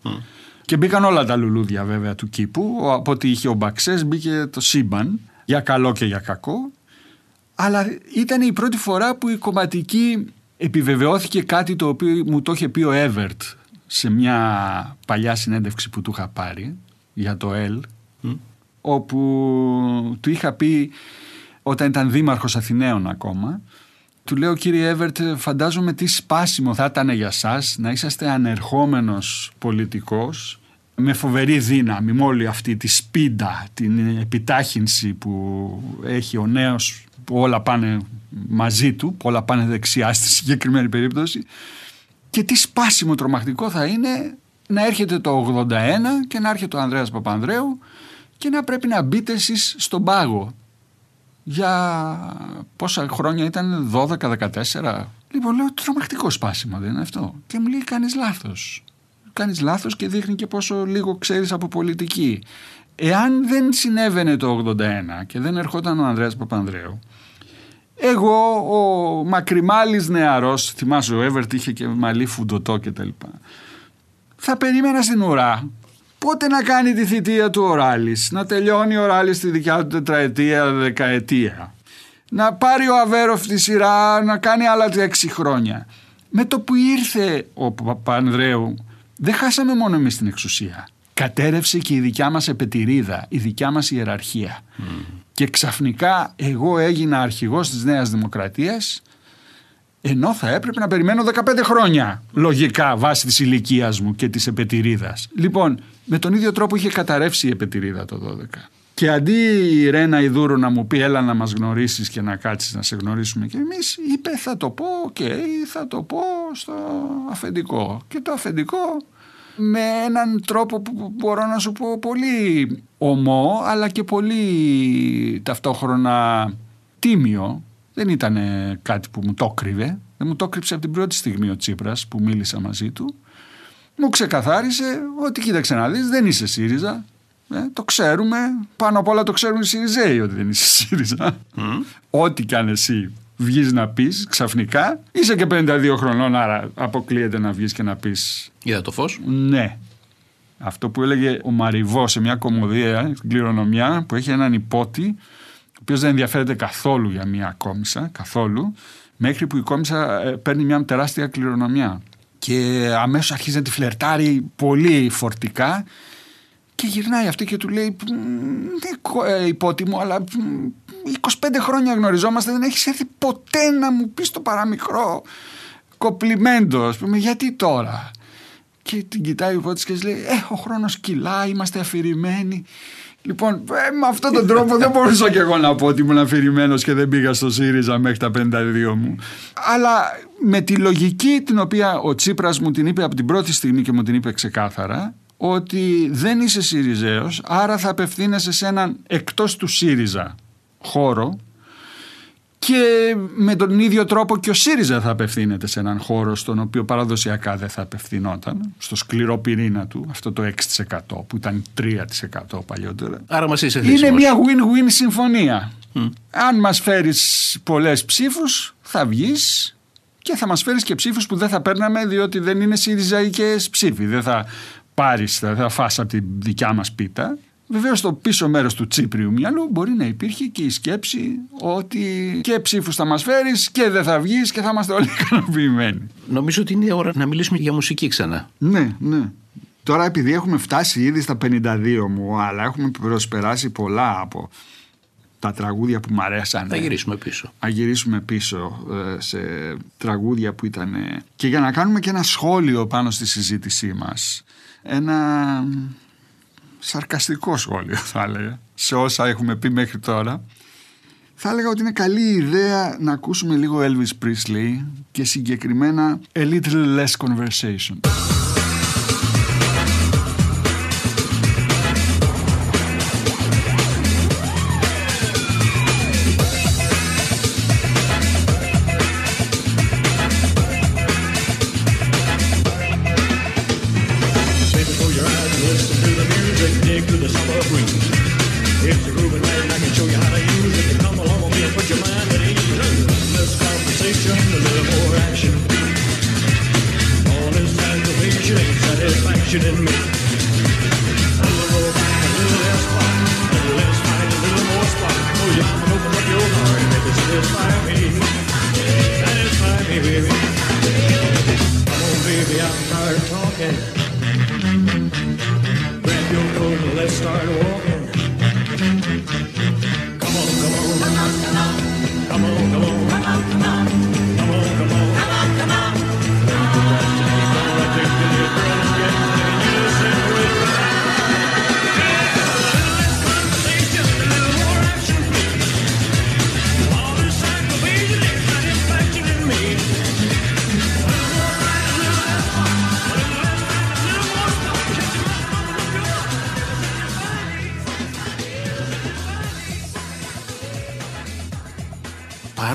Speaker 3: Και μπήκαν όλα τα λουλούδια βέβαια του κήπου, από ό,τι είχε ο Μπαξές μπήκε το Σύμπαν, για καλό και για κακό αλλά ήταν η πρώτη φορά που η κομματική επιβεβαιώθηκε κάτι το οποίο μου το είχε πει ο Έβερτ σε μια παλιά συνέντευξη που του είχα πάρει για το ΕΛ όπου του είχα πει όταν ήταν δήμαρχος Αθηναίων ακόμα του λέω κύριε Έβερτ φαντάζομαι τι σπάσιμο θα ήταν για σας να είσαστε ανερχόμενος πολιτικός με φοβερή δύναμη με αυτή τη σπίντα την επιτάχυνση που έχει ο νέος που όλα πάνε μαζί του, που όλα πάνε δεξιά στη συγκεκριμένη περίπτωση και τι σπάσιμο τρομακτικό θα είναι να έρχεται το 81 και να έρχεται ο Ανδρέας Παπανδρέου και να πρέπει να μπείτε εσείς στον πάγο για πόσα χρόνια ήταν 12-14 λοιπόν λέω τρομακτικό σπάσιμο δεν είναι αυτό και μου λέει κάνεις λάθος κάνεις λάθος και δείχνει και πόσο λίγο ξέρεις από πολιτική εάν δεν συνέβαινε το 81 και δεν ερχόταν ο Ανδρέας Παπανδρέου εγώ, ο μακριμάλης νεαρός, θυμάσαι ο Εύερτ είχε και μαλλί φουντοτό και τα Θα περίμενα στην ουρά πότε να κάνει τη θητεία του οράλης, να τελειώνει ο Ράλης τη δικιά του τετραετία, δεκαετία. Να πάρει ο Αβέροφ τη σειρά, να κάνει άλλα 6 χρόνια. Με το που ήρθε ο Παπανδρέου, δεν χάσαμε μόνο εμείς την εξουσία. Κατέρευσε και η δικιά μας επετηρίδα, η δικιά μας ιεραρχία και ξαφνικά εγώ έγινα αρχηγός της Νέας Δημοκρατίας ενώ θα έπρεπε να περιμένω 15 χρόνια λογικά βάσει της ηλικίας μου και της επετηρίδας. Λοιπόν, με τον ίδιο τρόπο είχε καταρρεύσει η επετηρίδα το 12. Και αντί η Ρένα Ιδούρου να μου πει έλα να μας γνωρίσεις και να κάτσεις να σε γνωρίσουμε και εμείς, είπε θα το πω, και θα το πω στο αφεντικό. Και το αφεντικό με έναν τρόπο που μπορώ να σου πω πολύ ομό αλλά και πολύ ταυτόχρονα τίμιο. Δεν ήταν κάτι που μου το κρύβε. Δεν μου το κρύψε από την πρώτη στιγμή ο Τσίπρας που μίλησα μαζί του. Μου ξεκαθάρισε ότι κοίταξε να δεις δεν είσαι ΣΥΡΙΖΑ. Ε, το ξέρουμε. Πάνω απ' όλα το ξέρουν οι ΣΥΡΙΖΑΙ ότι δεν είσαι ΣΥΡΙΖΑ. Ό,τι κι αν εσύ βγεις να πεις ξαφνικά. Είσαι και 52 χρονών, άρα αποκλείεται να βγεις και να πεις Είδα το φως Ναι. Αυτό που έλεγε ο Μαριβό σε μια κομμωδία στην κληρονομιά που έχει έναν υπότη, ο οποίος δεν ενδιαφέρεται καθόλου για μια κόμισα, καθόλου, μέχρι που η κόμισα ε, παίρνει μια τεράστια κληρονομιά. Και αμέσως αρχίζει να τη φλερτάρει πολύ φορτικά και γυρνάει αυτή και του λέει: Υπότι ναι, ε, αλλά 25 χρόνια γνωριζόμαστε, δεν έχεις έρθει ποτέ να μου πεις το παραμικρό κοπλιμέντο. Ας πούμε, γιατί τώρα. Και την κοιτάει ο υπότη και λέει: Ε, ο χρόνος κυλά, είμαστε αφηρημένοι. Λοιπόν, ε, με αυτόν τον τρόπο δεν μπορούσα και εγώ να πω ότι ήμουν αφηρημένος και δεν πήγα στο ΣΥΡΙΖΑ μέχρι τα 52 μου. Αλλά με τη λογική την οποία ο Τσίπρας μου την είπε από την πρώτη στιγμή και μου την είπε ξεκάθαρα, ότι δεν είσαι ΣΥΡΙΖΕΟΣ, άρα θα απευθύνεσαι σε έναν εκτός του ΣΥΡΙΖΑ χώρο και με τον ίδιο τρόπο και ο ΣΥΡΙΖΑ θα απευθύνεται σε έναν χώρο στον οποίο παραδοσιακά δεν θα απευθυνόταν, στο σκληρό πυρήνα του, αυτό το 6% που ήταν 3% παλιότερα.
Speaker 1: Άρα μας είσαι Είναι μια
Speaker 3: win-win συμφωνία. Αν μας φέρεις πολλές ψήφους θα βγεις και θα μας φέρεις και ψήφους που δεν θα παίρναμε διότι δεν είναι ΣΥΡΙΖΑΙΚΕΣ ψήφοι. Δεν θα πάρεις, θα φας από τη δικιά μας πίτα. Βεβαίως στο πίσω μέρος του τσίπριου μυαλού μπορεί να υπήρχε και η σκέψη ότι και ψήφους θα μας φέρεις και δεν θα βγεις και θα είμαστε όλοι ικανοποιημένοι. Νομίζω ότι είναι η ώρα να μιλήσουμε για μουσική ξανά. Ναι, ναι. Τώρα επειδή έχουμε φτάσει ήδη στα 52 μου αλλά έχουμε προσπεράσει πολλά από τα τραγούδια που μου αρέσαν. Θα γυρίσουμε πίσω. Θα γυρίσουμε πίσω ε, σε τραγούδια που ήταν. Και για να κάνουμε και ένα σχόλιο πάνω στη συζήτησή μας ένα σαρκαστικό σχόλιο θα έλεγα σε όσα έχουμε πει μέχρι τώρα θα έλεγα ότι είναι καλή ιδέα να ακούσουμε λίγο Elvis Presley και συγκεκριμένα A Little Less Conversation.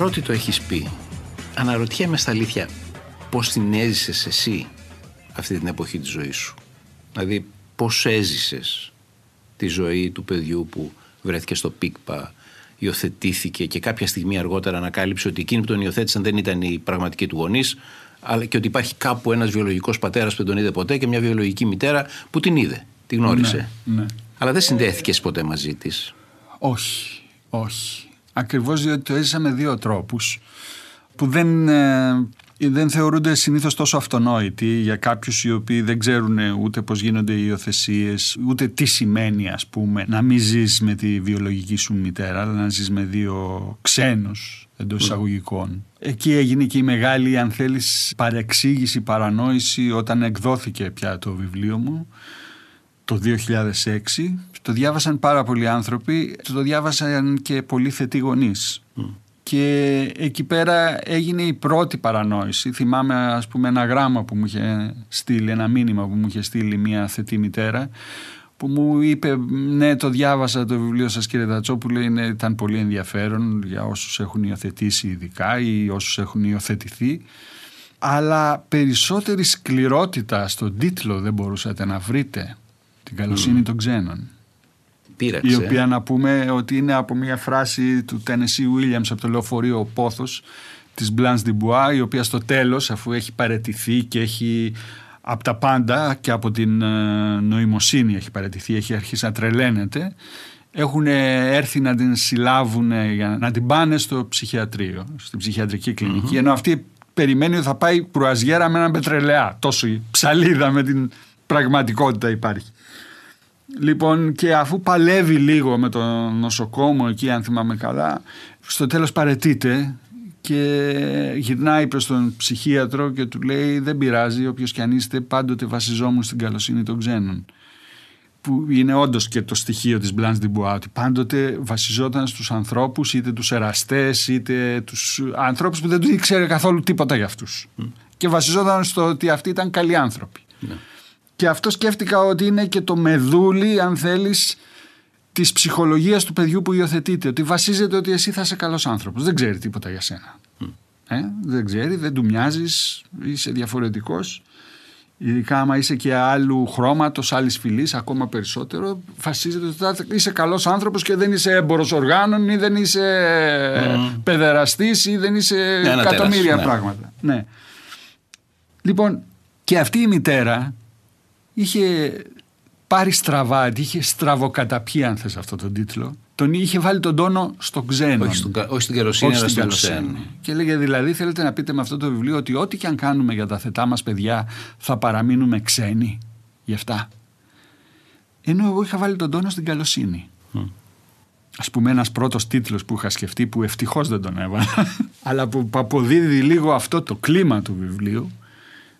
Speaker 1: Ό,τι το έχεις πει, αναρωτιέμαι στα αλήθεια πώς την έζησες εσύ αυτή την εποχή της ζωής σου. Δηλαδή πώς έζησες τη ζωή του παιδιού που βρέθηκε στο πίκπα, υιοθετήθηκε και κάποια στιγμή αργότερα ανακάλυψε ότι εκείνοι που τον υιοθέτησαν δεν ήταν η πραγματική του γονεί, αλλά και ότι υπάρχει κάπου ένας βιολογικός πατέρας που δεν τον είδε ποτέ και μια βιολογική μητέρα που την είδε, τη γνώρισε. Ναι, ναι. Αλλά δεν συνδέθηκες ποτέ μαζί της. Όχι, όχι. Ακριβώς διότι το έζησα με δύο τρόπους
Speaker 3: που δεν, ε, δεν θεωρούνται συνήθως τόσο αυτονόητοι για κάποιους οι οποίοι δεν ξέρουν ε, ούτε πώς γίνονται οι υιοθεσίες, ούτε τι σημαίνει ας πούμε να μην ζεις με τη βιολογική σου μητέρα αλλά να ζεις με δύο ξένους εντός εισαγωγικών. Εκεί έγινε και η μεγάλη αν θέλεις, παρεξήγηση, παρανόηση όταν εκδόθηκε πια το βιβλίο μου το 2006. Το διάβασαν πάρα πολλοί άνθρωποι, το διάβασαν και πολλοί θετοί γονείς. Και εκεί πέρα έγινε η πρώτη παρανόηση. Θυμάμαι ας πούμε ένα γράμμα που μου είχε στείλει, ένα μήνυμα που μου είχε στείλει μια θετή μητέρα που μου είπε ναι το διάβασα το βιβλίο σας κύριε Δατσόπουλε είναι, ήταν πολύ ενδιαφέρον για όσους έχουν υιοθετήσει ειδικά ή όσους έχουν υιοθετηθεί αλλά περισσότερη σκληρότητα στον τίτλο δεν μπορούσατε να βρείτε την καλοσύνη mm. των ξένων. Η οποία να πούμε ότι είναι από μια φράση του Tennessee Williams από το λεωφορείο «Ο Πόθος» της Blanche Dubois, η οποία στο τέλος αφού έχει παρετηθεί και έχει από τα πάντα και από την ε, νοημοσύνη έχει παρετηθεί έχει αρχίσει να τρελαίνεται έχουν έρθει να την συλλάβουν να την πάνε στο ψυχιατρίο στην ψυχιατρική ενώ αυτή περιμένει ότι θα πάει προυαζιέρα με έναν πετρελαιά τόσο η ψαλίδα με την πραγματικότητα υπάρχει Λοιπόν, και αφού παλεύει λίγο με το νοσοκόμο εκεί, αν θυμάμαι καλά, στο τέλος παρετείται και γυρνάει προς τον ψυχίατρο και του λέει δεν πειράζει όποιος κι αν είστε πάντοτε βασιζόμουν στην καλοσύνη των ξένων που είναι όντως και το στοιχείο της Blanche Dubois ότι πάντοτε βασιζόταν στους ανθρώπους είτε τους εραστές είτε τους ανθρώπους που δεν τους ήξερε καθόλου τίποτα για αυτούς και βασιζόταν στο ότι αυτοί ήταν καλοί άνθρωποι ναι. Και αυτό σκέφτηκα ότι είναι και το μεδούλι, αν θέλεις, της ψυχολογίας του παιδιού που υιοθετείται. Ότι βασίζεται ότι εσύ θα είσαι καλός άνθρωπος. Δεν ξέρει τίποτα για σένα. Ε, δεν ξέρει, δεν του μοιάζεις, είσαι διαφορετικός. Ειδικά άμα είσαι και άλλου χρώματος, άλλης φυλής, ακόμα περισσότερο, βασίζεται ότι είσαι καλός άνθρωπος και δεν είσαι έμπορος οργάνων ή δεν είσαι mm. Ε, παιδεραστής ή δεν είσαι εκατομμύρια ναι. πράγματα. Ναι. Λοιπόν, και αυτή η δεν εισαι mm παιδεραστη η δεν εισαι εκατομμυρια πραγματα ναι λοιπον και αυτη η μητερα είχε πάρει στραβά, είχε στραβοκαταπιεί αν θες αυτό το τίτλο, τον είχε βάλει τον τόνο στο ξένο. Όχι, όχι στην αλλά ξένο. Και έλεγε δηλαδή θέλετε να πείτε με αυτό το βιβλίο ότι ό,τι και αν κάνουμε για τα θετά μας παιδιά θα παραμείνουμε ξένοι γι' αυτά. Ενώ εγώ είχα βάλει τον τόνο στην καλοσύνη. Mm. Ας πούμε, ένας πρώτος τίτλος που είχα σκεφτεί, που ευτυχώς δεν τον έβαλα, αλλά που αποδίδει λίγο αυτό το κλίμα του βιβλίου,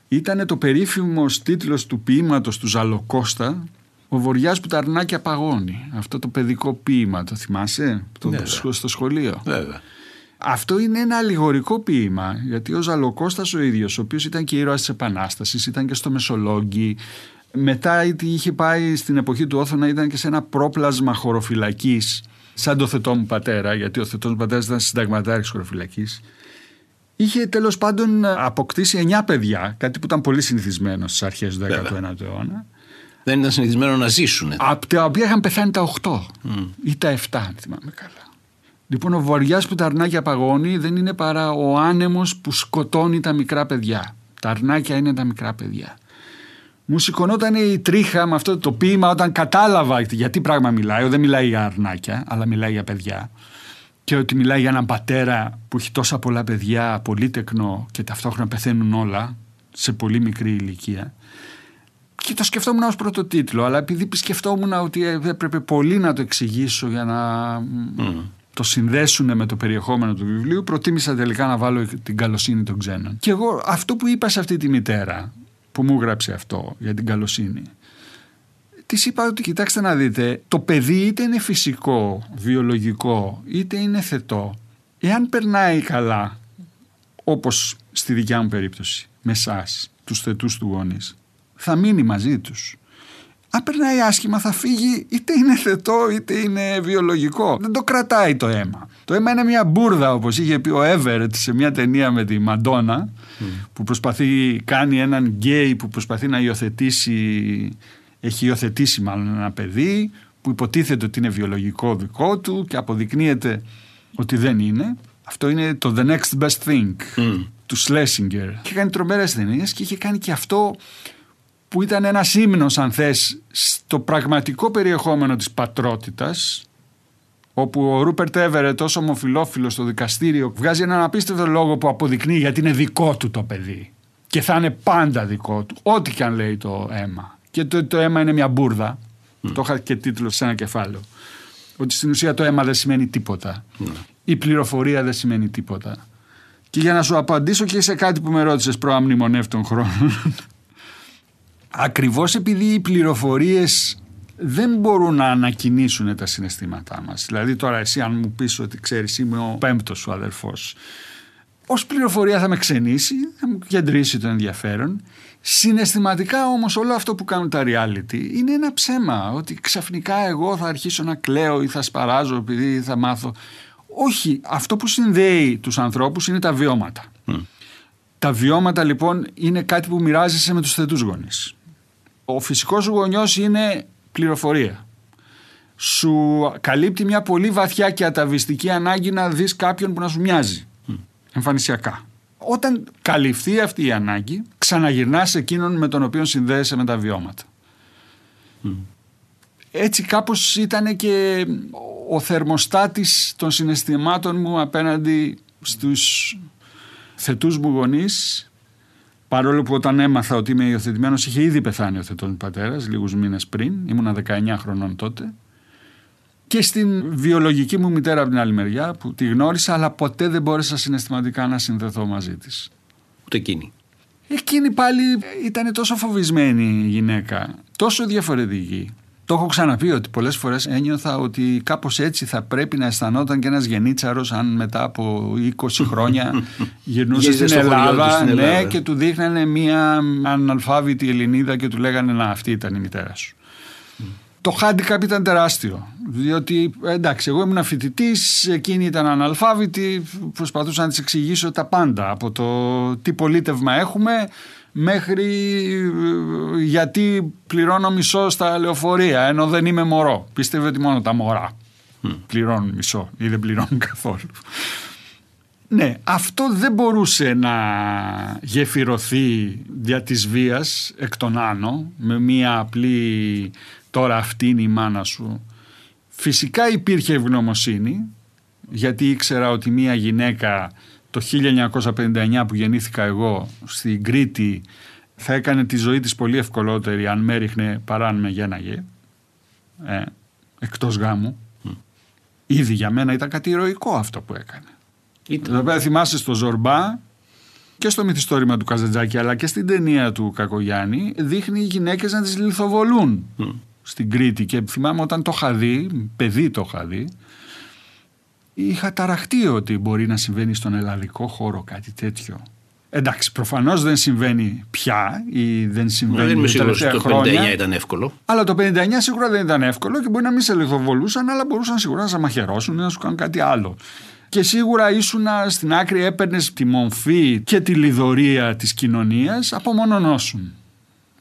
Speaker 3: Ήτανε το περίφημος τίτλος του ποίηματος του Ζαλοκώστα «Ο Βοριάς που τα αρνάκια παγώνει». Αυτό το παιδικό ποίημα, το θυμάσαι, το, ναι, στο σχολείο. Βέβαια. Αυτό είναι ένα αλληγορικό ποίημα, γιατί ο Ζαλοκώστας ο ίδιος, ο οποίος ήταν και ήρωας της Επανάστασης, ήταν και στο Μεσολόγγι, μετά είχε πάει στην εποχή του Όθωνα, ήταν και σε ένα πρόπλασμα χωροφυλακής, σαν το θετό μου πατέρα, γιατί ο θετός μου πατέρας ήταν συνταγματάρχης χωροφυλακής είχε τέλος πάντων αποκτήσει 9 παιδιά, κάτι που ήταν πολύ συνηθισμένο στις αρχές του 19ου αιώνα.
Speaker 1: Δεν ήταν συνηθισμένο να ζήσουν.
Speaker 3: Από τα οποία είχαν πεθάνει τα 8 mm. ή τα 7, αν θυμάμαι καλά. Λοιπόν, ο βοριά που τα αρνάκια παγώνει δεν είναι παρά ο άνεμος που σκοτώνει τα μικρά παιδιά. Τα αρνάκια είναι τα μικρά παιδιά. Μου σηκωνόταν η τρίχα με αυτό το ποίημα όταν κατάλαβα γιατί πράγμα μιλάει. Δεν μιλάει για αρνάκια, αλλά μιλάει για παιδιά και ότι μιλάει για έναν πατέρα που έχει τόσα πολλά παιδιά, πολύτεκνο και ταυτόχρονα πεθαίνουν όλα σε πολύ μικρή ηλικία. Και το σκεφτόμουν ως πρωτοτίτλο, αλλά επειδή σκεφτόμουν ότι ε, έπρεπε πολύ να το εξηγήσω για να το συνδέσουν με το περιεχόμενο του βιβλίου, προτίμησα τελικά να βάλω την καλοσύνη των ξένων. Και εγώ αυτό που είπα σε αυτή τη μητέρα που μου γράψε αυτό για την καλοσύνη, της είπα ότι κοιτάξτε να δείτε, το παιδί είτε είναι φυσικό, βιολογικό, είτε είναι θετό. Εάν περνάει καλά, όπως στη δικιά μου περίπτωση, με εσάς, τους θετούς του γονείς, θα μείνει μαζί τους. Αν περνάει άσχημα θα φύγει είτε είναι θετό είτε είναι βιολογικό. Δεν το κρατάει το αίμα. Το αίμα είναι μια μπουρδα όπως είχε πει ο Έβερτ σε μια ταινία με τη Μαντόνα που προσπαθεί, κάνει έναν γκέι που προσπαθεί να υιοθετήσει έχει υιοθετήσει μάλλον ένα παιδί που υποτίθεται ότι είναι βιολογικό δικό του και αποδεικνύεται ότι δεν είναι. Αυτό είναι το The Next Best Thing mm. του Schlesinger. Είχε κάνει τρομερές ταινίες και είχε κάνει και αυτό που ήταν ένα ύμνος, αν θες, στο πραγματικό περιεχόμενο της πατρότητας. Όπου ο Ρούπερτ Έβερετ ως ομοφυλόφιλο στο δικαστήριο, βγάζει έναν απίστευτο λόγο που αποδεικνύει γιατί είναι δικό του το παιδί. Και θα είναι πάντα δικό του, ό,τι και αν λέει το αίμα και το, το αίμα είναι μια μπουρδα. Ναι. Το είχα και τίτλο σε ένα κεφάλαιο. Ότι στην ουσία το αίμα δεν σημαίνει τίποτα. Ναι. Η πληροφορία δεν σημαίνει τίποτα. Και για να σου απαντήσω και σε κάτι που με ρώτησες προαμνημονεύτων χρόνων. Ακριβώς επειδή οι πληροφορίες δεν μπορούν να ανακοινήσουν τα συναισθήματά μας. Δηλαδή τώρα εσύ αν μου πεις ότι ξέρεις είμαι ο πέμπτος σου αδερφός. Ως πληροφορία θα με ξενήσει, θα μου κεντρήσει το ενδιαφέρον Συναισθηματικά όμως όλο αυτό που κάνουν τα reality είναι ένα ψέμα ότι ξαφνικά εγώ θα αρχίσω να κλαίω ή θα σπαράζω επειδή θα μάθω. Όχι, αυτό που συνδέει τους ανθρώπους είναι τα βιώματα. Τα βιώματα λοιπόν είναι κάτι που μοιράζεσαι με τους θετούς γονείς. Ο φυσικός σου γονιός είναι πληροφορία. Σου καλύπτει μια πολύ βαθιά και αταβιστική ανάγκη να δεις κάποιον που να σου μοιάζει. Εμφανισιακά. Όταν καλυφθεί αυτή η ανάγκη, ξαναγυρνάς σε εκείνον με τον οποίο συνδέεσαι με τα βιώματα. Mm. Έτσι κάπως ήταν και ο θερμοστάτης των συναισθημάτων μου απέναντι στους θετούς μου γονείς Παρόλο που όταν έμαθα ότι είμαι υιοθετημένος, είχε ήδη πεθάνει ο μου πατέρας, λίγους μήνες πριν, ήμουνα 19 χρονών τότε και στην βιολογική μου μητέρα από την άλλη μεριά που τη γνώρισα αλλά ποτέ δεν μπόρεσα συναισθηματικά να συνδεθώ μαζί της. Ούτε εκείνη. Εκείνη πάλι ήταν τόσο φοβισμένη η γυναίκα, τόσο διαφορετική. Το έχω ξαναπεί ότι πολλές φορές ένιωθα ότι κάπως έτσι θα πρέπει να αισθανόταν και ένας γενίτσαρος αν μετά από 20 χρόνια γυρνούσε στην Ελλάδα, στην ναι, Ελλάδα ναι, και του δείχνανε μια αναλφάβητη Ελληνίδα και του λέγανε να αυτή ήταν η μητέρα σου το handicap ήταν τεράστιο. Διότι εντάξει, εγώ ήμουν φοιτητής, Εκείνη ήταν αναλφάβητη προσπαθούσα να τη εξηγήσω τα πάντα. Από το τι πολίτευμα έχουμε μέχρι ε, γιατί πληρώνω μισό στα λεωφορεία ενώ δεν είμαι μωρό. Πίστευε ότι μόνο τα μωρά mm. πληρώνουν μισό ή δεν πληρώνουν καθόλου. Ναι, αυτό δεν μπορούσε να γεφυρωθεί δια της βίας εκ των άνω με μία απλή τώρα αυτή είναι η μάνα σου. Φυσικά υπήρχε ευγνωμοσύνη, γιατί ήξερα ότι μία γυναίκα το 1959 που γεννήθηκα εγώ στην Κρήτη θα έκανε τη ζωή της πολύ ευκολότερη αν με έριχνε παρά αν με γέναγε. Ε, εκτός γάμου. Ήδη για μένα ήταν κάτι ηρωικό αυτό που έκανε. Ήταν. θυμάστε θυμάσαι στο Ζορμπά και στο μυθιστόρημα του Καζαντζάκη αλλά και στην ταινία του Κακογιάννη δείχνει οι γυναίκες να τις λιθοβολούν στην Κρήτη και θυμάμαι όταν το είχα δει, παιδί το είχα δει, είχα ταραχτεί ότι μπορεί να συμβαίνει στον ελλαδικό χώρο κάτι τέτοιο. Εντάξει, προφανώς δεν συμβαίνει πια ή δεν συμβαίνει δεν είμαι ότι το 59 ήταν εύκολο. Αλλά το 59 σίγουρα δεν ήταν εύκολο και μπορεί να μην σε λιθοβολούσαν αλλά μπορούσαν σίγουρα να σε μαχαιρώσουν ή να σου κάνουν κάτι άλλο. Και σίγουρα ήσουν στην άκρη, έπαιρνες τη μορφή και τη λιδωρία της κοινωνίας, απομονωνόσουν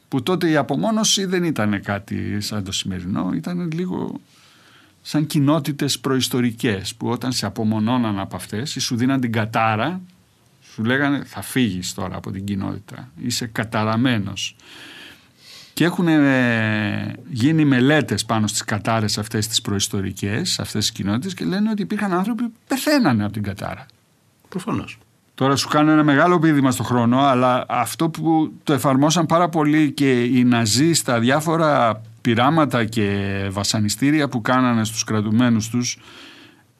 Speaker 3: που τότε η απομόνωση δεν ήταν κάτι σαν το σημερινό, ήταν λίγο σαν κοινότητες προϊστορικές που όταν σε απομονώναν από αυτές ή σου δίναν την κατάρα, σου λέγανε θα φύγεις τώρα από την κοινότητα, είσαι καταραμένος. Και έχουν ε, γίνει μελέτες πάνω στις κατάρες αυτές τις προϊστορικές, αυτές τις κοινότητες και λένε ότι υπήρχαν άνθρωποι που πεθαίνανε από την κατάρα. Προφανώς. Τώρα σου κάνω ένα μεγάλο πείδημα στο χρόνο, αλλά αυτό που το εφαρμόσαν πάρα πολύ και οι Ναζί στα διάφορα πειράματα και βασανιστήρια που κάνανε στους κρατουμένους τους,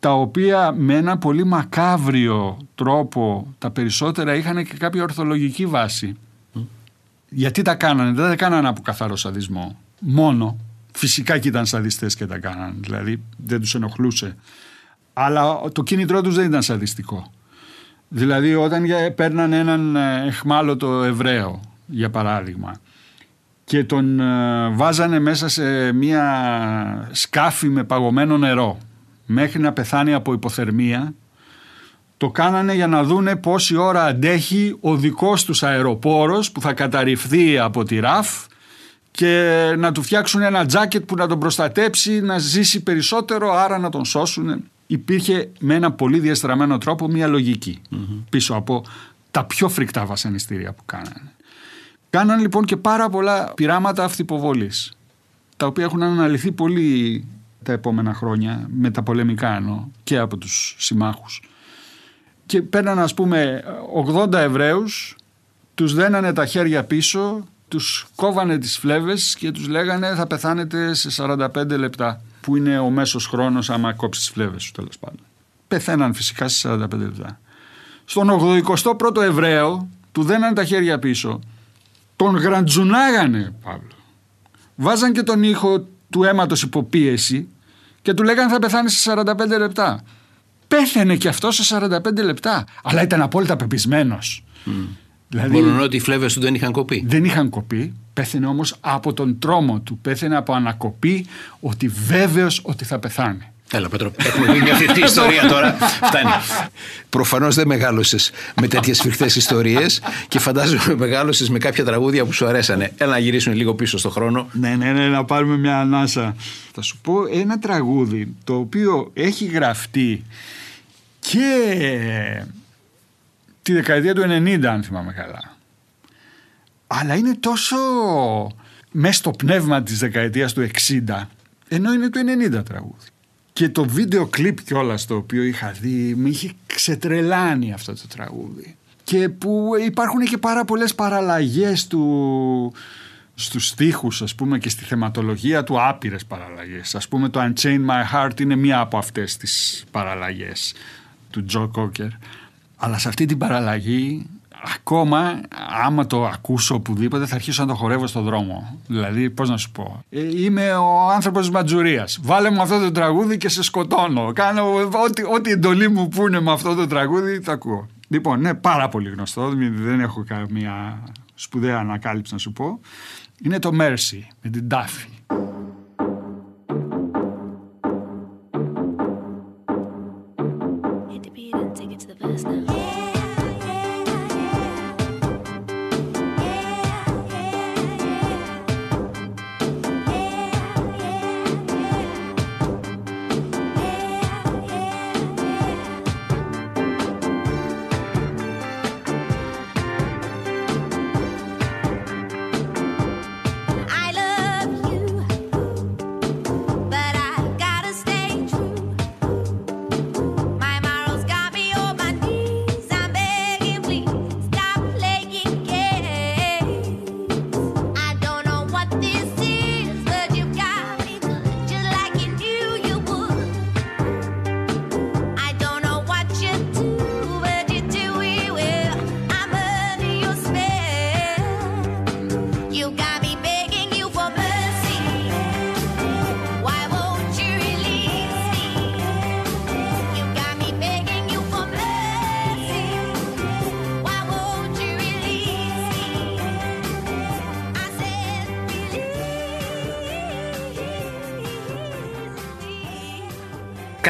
Speaker 3: τα οποία με ένα πολύ μακάβριο τρόπο τα περισσότερα είχαν και κάποια ορθολογική βάση. Γιατί τα κάνανε, δεν τα κάνανε από καθαρό σαδισμό. Μόνο. Φυσικά και ήταν σαδιστές και τα κάνανε, δηλαδή δεν τους ενοχλούσε. Αλλά το κίνητρό τους δεν ήταν σαδιστικό. Δηλαδή όταν παίρναν έναν ε, εχμάλωτο Εβραίο για παράδειγμα και τον ε, βάζανε μέσα σε μια σκάφη με παγωμένο νερό μέχρι να πεθάνει από υποθερμία το κάνανε για να δούνε πόση ώρα αντέχει ο δικός τους αεροπόρος που θα καταρριφθεί από τη ραφ και να του φτιάξουν ένα τζάκετ που να τον προστατέψει, να ζήσει περισσότερο, άρα να τον σώσουν υπήρχε με ένα πολύ διαστραμμένο τρόπο μια λογικη πίσω από τα πιο φρικτά βασανιστήρια που κάνανε. Κάνανε λοιπόν και πάρα πολλά πειράματα αυθυποβολής, τα οποία έχουν αναλυθεί πολύ τα επόμενα χρόνια, με τα πολεμικά εννοώ, και από τους συμμάχους. Και παίρνανε ας πούμε 80 Εβραίους, τους δένανε τα χέρια πίσω, τους κόβανε τις φλέβες και τους λέγανε θα πεθάνετε σε 45 λεπτά που είναι ο μέσος χρόνος άμα κόψεις τις φλέβες σου τέλος πάντων. Πεθαίναν φυσικά σε 45 λεπτά. Στον 81ο Εβραίο, του δέναν τα χέρια πίσω, τον γραντζουνάγανε, Παύλο. Βάζαν και τον ήχο του αίματος υποπίεση και του λέγανε θα πεθάνεις σε 45 λεπτά. Πέθαινε και αυτό σε 45 λεπτά, αλλά ήταν απόλυτα πεπισμένος...
Speaker 1: Δηλαδή, Μόνο ότι οι φλέβες του δεν είχαν κοπεί. Δεν είχαν κοπεί. Πέθανε όμως
Speaker 3: από τον τρόμο του. Πέθανε από ανακοπή ότι βέβαιος ότι θα πεθάνει.
Speaker 1: Έλα, Πέτρο, έχουμε δει μια φρικτή ιστορία τώρα. Φτάνει. Προφανώς δεν μεγάλωσες με τέτοιες φρικτές ιστορίες και φαντάζομαι μεγάλωσες με κάποια τραγούδια που σου αρέσανε. Έλα να γυρίσουμε λίγο πίσω στον χρόνο.
Speaker 3: Ναι, ναι, ναι, να πάρουμε μια ανάσα. Θα σου πω ένα τραγούδι το οποίο έχει γραφτεί και τη δεκαετία του 90 αν θυμάμαι καλά. Αλλά είναι τόσο μέσα στο πνεύμα της δεκαετίας του 60 ενώ είναι το 90 τραγούδι. Και το βίντεο κλιπ κιόλας στο οποίο είχα δει με είχε ξετρελάνει αυτό το τραγούδι. Και που υπάρχουν και πάρα πολλές παραλλαγές του, στους στίχους ας πούμε και στη θεματολογία του άπειρες παραλλαγές. Ας πούμε το Unchain My Heart είναι μία από αυτές τις παραλλαγές του Τζο Κόκερ. Αλλά σε αυτή την παραλλαγή, ακόμα άμα το ακούσω οπουδήποτε, θα αρχίσω να το χορεύω στον δρόμο. Δηλαδή, πώς να σου πω. Ε, είμαι ο άνθρωπος της Ματζουρίας. Βάλε μου αυτό το τραγούδι και σε σκοτώνω. Κάνω ό,τι, ό,τι εντολή μου πούνε με αυτό το τραγούδι, θα ακούω. Λοιπόν, ναι, πάρα πολύ γνωστό. Δεν έχω καμία σπουδαία ανακάλυψη να σου πω. Είναι το Mercy με την Τάφη.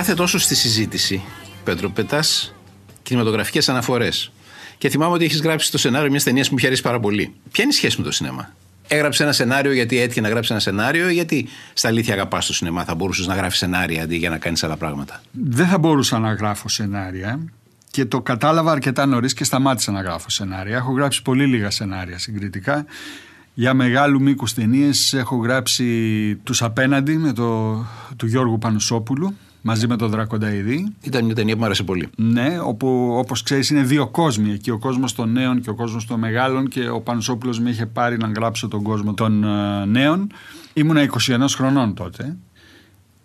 Speaker 1: κάθε τόσο στη συζήτηση, Πέτρο, πετάς κινηματογραφικές αναφορές. Και θυμάμαι ότι έχεις γράψει το σενάριο μιας ταινίας που μου είχε πάρα πολύ. Ποια είναι η σχέση με το σινέμα. Έγραψε ένα σενάριο γιατί έτυχε να γράψει ένα σενάριο, γιατί στα αλήθεια αγαπάς το σινεμά. Θα μπορούσες να γράφεις σενάρια αντί για να κάνεις άλλα πράγματα.
Speaker 3: Δεν θα μπορούσα να γράφω σενάρια και το κατάλαβα αρκετά νωρίς και σταμάτησα να γράφω σενάρια. Έχω γράψει πολύ λίγα σενάρια συγκριτικά. Για μεγάλου μήκους ταινίες έχω γράψει Τους Απέναντι με το, του Γιώργου Πανουσόπουλου μαζί με τον Δρακονταίδη. Ήταν μια ταινία που μου άρεσε πολύ. Ναι, όπου όπως ξέρεις είναι δύο κόσμοι εκεί. Ο κόσμος των νέων και ο κόσμος των μεγάλων. Και ο Πανσόπουλος με είχε πάρει να γράψω τον κόσμο των ε, νέων. Ήμουνα 21 χρονών τότε.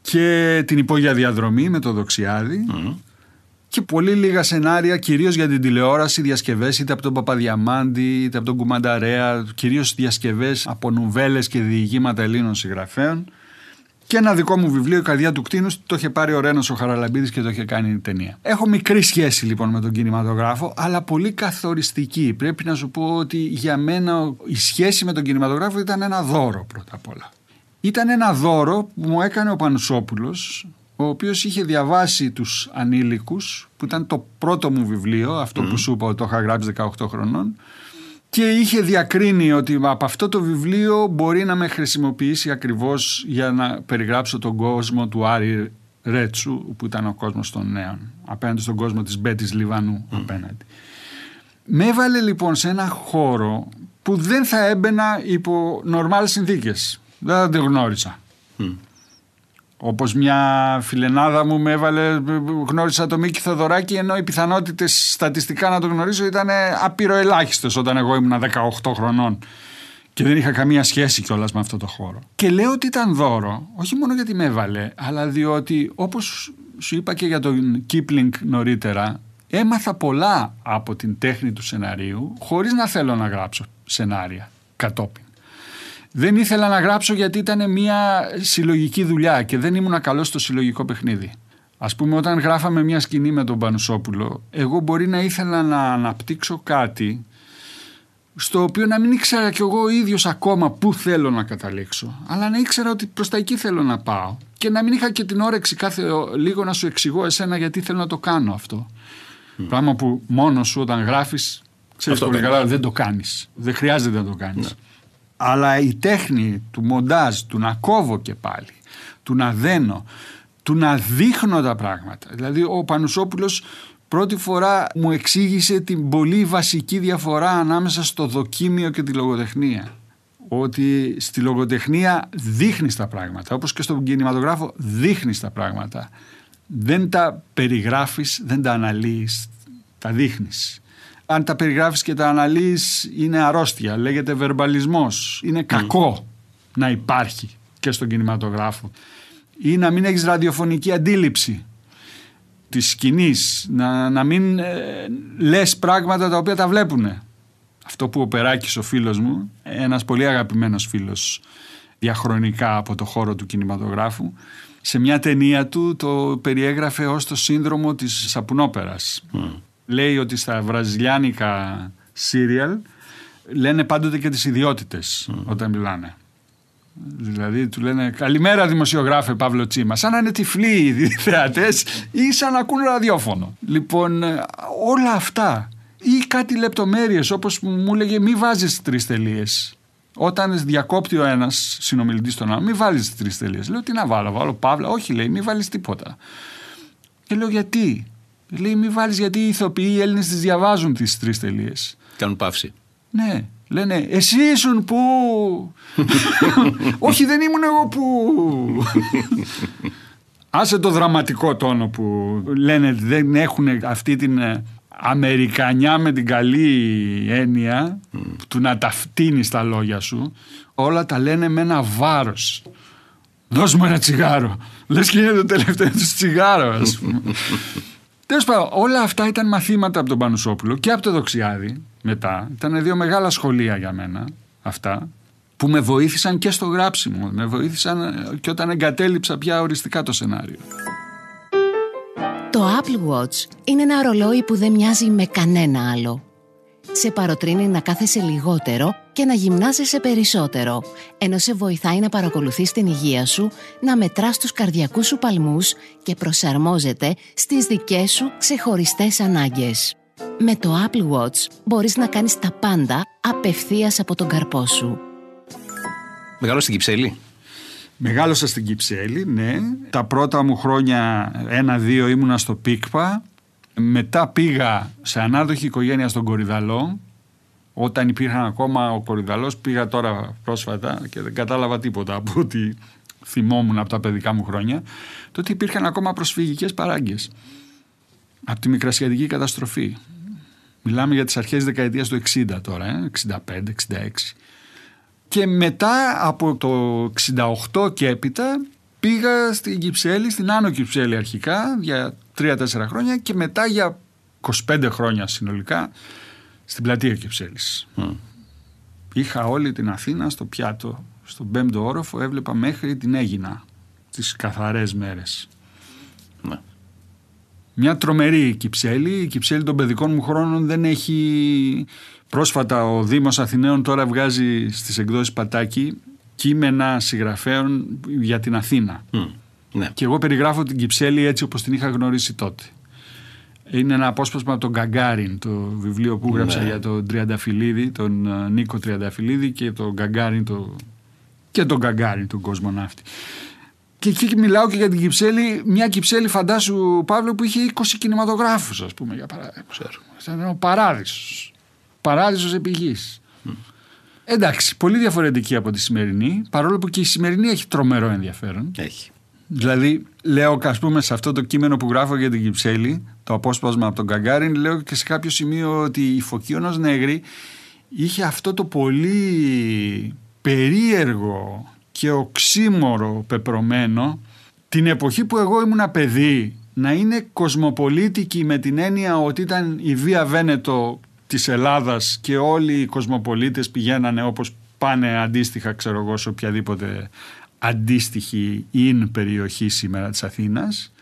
Speaker 3: Και την υπόγεια διαδρομή με το Δοξιάδη. Και πολύ λίγα σενάρια, κυρίως για την τηλεόραση, διασκευές είτε από τον Παπαδιαμάντη είτε από τον Κουμανταρέα. Κυρίως διασκευές από νουβέλες και διηγήματα Ελλήνων συγγραφέων και ένα δικό μου βιβλίο, Η Καρδιά του Κτίνους, το είχε πάρει ο Ρένος ο Χαραλαμπίδης και το είχε κάνει η ταινία. Έχω μικρή σχέση λοιπόν με τον κινηματογράφο, αλλά πολύ καθοριστική. Πρέπει να σου πω ότι για μένα η σχέση με τον κινηματογράφο ήταν ένα δώρο πρώτα απ' όλα. Ήταν ένα δώρο που μου έκανε ο Πανουσόπουλος, ο οποίος είχε διαβάσει τους ανήλικους, που ήταν το πρώτο μου βιβλίο, αυτό που σου είπα ότι το είχα γράψει 18 χρονών, και είχε διακρίνει ότι από αυτό το βιβλίο μπορεί να με χρησιμοποιήσει ακριβώς για να περιγράψω τον κόσμο του Άρη Ρέτσου που ήταν ο κόσμος των νέων απέναντι στον κόσμο της Μπέτης Λιβανού mm. απέναντι. Με έβαλε λοιπόν σε ένα χώρο που δεν θα έμπαινα υπό νορμάλες συνθήκες. Δεν θα γνώρισα. Όπως μια φιλενάδα μου με έβαλε, γνώρισα το Μίκη Θοδωράκη, ενώ οι πιθανότητες στατιστικά να το γνωρίζω ήταν απειροελάχιστες όταν εγώ ήμουν 18 χρονών. Και δεν είχα καμία σχέση κιόλας με αυτό το χώρο. Και λέω ότι ήταν δώρο, όχι μόνο γιατί με έβαλε, αλλά διότι όπως σου είπα και για τον Κίπλινγκ νωρίτερα, έμαθα πολλά από την τέχνη του σεναρίου χωρίς να θέλω να γράψω σενάρια κατόπιν. Δεν ήθελα να γράψω γιατί ήταν μια συλλογική δουλειά και δεν ήμουν καλός στο συλλογικό παιχνίδι. Ας πούμε, όταν γράφαμε μια σκηνή με τον Πανουσόπουλο, εγώ μπορεί να ήθελα να αναπτύξω κάτι στο οποίο να μην ήξερα κι εγώ ίδιος ακόμα πού θέλω να καταλήξω, αλλά να ήξερα ότι προς τα εκεί θέλω να πάω και να μην είχα και την όρεξη κάθε λίγο να σου εξηγώ εσένα γιατί θέλω να το κάνω αυτό. Mm. Πράγμα που μόνος σου όταν γράφεις, ξέρεις πολύ καλά, δεν το κάνεις. Δεν χρειάζεται να το κάνεις. Ναι αλλά η τέχνη του μοντάζ, του να κόβω και πάλι, του να δένω, του να δείχνω τα πράγματα. Δηλαδή ο Πανουσόπουλος πρώτη φορά μου εξήγησε την πολύ βασική διαφορά ανάμεσα στο δοκίμιο και τη λογοτεχνία. Ότι στη λογοτεχνία δείχνεις τα πράγματα, όπως και στον κινηματογράφο δείχνεις τα πράγματα. Δεν τα περιγράφεις, δεν τα αναλύεις, τα δείχνεις αν τα περιγράφεις και τα αναλύεις είναι αρρώστια, λέγεται βερμπαλισμός. Είναι κακό να υπάρχει και στον κινηματογράφο. Ή να μην έχεις ραδιοφωνική αντίληψη της σκηνής, να, να μην ε, λες πράγματα τα οποία τα βλέπουν. Αυτό που ο Περάκης ο φίλος μου, ένας πολύ αγαπημένος φίλος διαχρονικά από το χώρο του κινηματογράφου, σε μια ταινία του το περιέγραφε ως το σύνδρομο της σαπουνόπερας λέει ότι στα βραζιλιάνικα σύριαλ λένε πάντοτε και τις ιδιότητες όταν μιλάνε. Δηλαδή του λένε καλημέρα δημοσιογράφε Παύλο Τσίμα σαν να είναι τυφλοί οι θεατές ή σαν να ακούνε ραδιόφωνο. Λοιπόν όλα αυτά ή κάτι λεπτομέρειες όπως μου έλεγε μη βάζεις τρεις τελείες. Όταν διακόπτει ο ένας συνομιλητής τον άλλο, μην βάλεις τρεις τελείες. Λέω τι να βάλω, βάλω παύλα. Όχι, λέει, μην βάλεις τίποτα. Και λέω γιατί. Λέει μη βάλεις γιατί οι ηθοποιοί οι Έλληνες διαβάζουν τις τρεις τελείες. Κάνουν παύση. Ναι. Λένε εσύ ήσουν που... Όχι δεν ήμουν εγώ που... Άσε το δραματικό τόνο που λένε δεν έχουν αυτή την ε, Αμερικανιά με την καλή έννοια του να φτύνεις τα λόγια σου όλα τα λένε με ένα βάρος δώσ' μου ένα τσιγάρο λες και είναι το τελευταίο του τσιγάρος ας πούμε Τέλος πάντων, όλα αυτά ήταν μαθήματα από τον Πανουσόπουλο και από το Δοξιάδη μετά. Ήταν δύο μεγάλα σχολεία για μένα αυτά που με βοήθησαν και στο γράψιμο. Με βοήθησαν ε, και όταν εγκατέλειψα πια οριστικά το σενάριο.
Speaker 2: Το Apple Watch είναι ένα ρολόι που δεν μοιάζει με κανένα άλλο σε παροτρύνει να κάθεσαι λιγότερο και να γυμνάζεσαι περισσότερο, ενώ σε βοηθάει να παρακολουθείς την υγεία σου, να μετράς τους καρδιακούς σου παλμούς και προσαρμόζεται στις δικές σου ξεχωριστές ανάγκες. Με το Apple Watch μπορείς να κάνεις τα πάντα απευθείας από τον καρπό σου.
Speaker 3: Μεγάλο στην Κυψέλη. Μεγάλωσα στην Κυψέλη, ναι. Τα πρώτα μου χρόνια, ένα-δύο, ήμουνα στο ΠΙΚΠΑ. Μετά πήγα σε ανάδοχη οικογένεια στον Κορυδαλό. Όταν υπήρχαν ακόμα ο Κορυδαλός πήγα τώρα πρόσφατα και δεν κατάλαβα τίποτα από ότι θυμόμουν από τα παιδικά μου χρόνια. Τότε υπήρχαν ακόμα προσφυγικές παράγκες, από τη μικρασιατική καταστροφή. Μιλάμε για τις αρχές δεκαετίας του 60 τώρα, 65, ε, 66. Και μετά από το 68 και έπειτα πήγα στην Κυψέλη, στην Άνω Κυψέλη αρχικά για τρία-τέσσερα χρόνια και μετά για 25 χρόνια συνολικά στην πλατεία Κυψέλης. Είχα όλη την Αθήνα στο πιάτο, στον πέμπτο όροφο, έβλεπα μέχρι την Έγινα τις καθαρές μέρες. Ναι. Μια τρομερή Κυψέλη. Η Κυψέλη των παιδικών μου χρόνων δεν έχει... Πρόσφατα ο Δήμος Αθηναίων τώρα βγάζει στις εκδόσεις Πατάκη κείμενα συγγραφέων για την Αθήνα. Ναι. Και εγώ περιγράφω την Κυψέλη έτσι όπως την είχα γνωρίσει τότε. Είναι ένα απόσπασμα από τον Γκαγκάριν, το βιβλίο που έγραψα ναι. για τον Τριανταφυλλίδη, τον ε, Νίκο Τριανταφυλλίδη και τον Γκαγκάριν, το... και τον Γκαγκάριν, τον ναύτη Και εκεί μιλάω και για την Κυψέλη, μια Κυψέλη φαντάσου Παύλο που είχε 20 κινηματογράφους ας πούμε για παράδειγμα. Ναι, ξέρω. Ήταν παράδεισος, παράδεισος Εντάξει, πολύ διαφορετική από τη σημερινή, παρόλο που και η σημερινή έχει τρομερό ενδιαφέρον. Έχει. Δηλαδή, λέω, ας πούμε, σε αυτό το κείμενο που γράφω για την Κυψέλη, το απόσπασμα από τον Καγκάριν, λέω και σε κάποιο σημείο ότι η Φωκίωνος Νέγρη είχε αυτό το πολύ περίεργο και οξύμορο πεπρωμένο την εποχή που εγώ ήμουν παιδί να είναι κοσμοπολίτικη με την έννοια ότι ήταν η Βία Βένετο της Ελλάδας και όλοι οι κοσμοπολίτες πηγαίνανε όπως πάνε αντίστοιχα ξέρω εγώ σε οποιαδήποτε αντίστοιχη in περιοχή σήμερα της Αθήνας.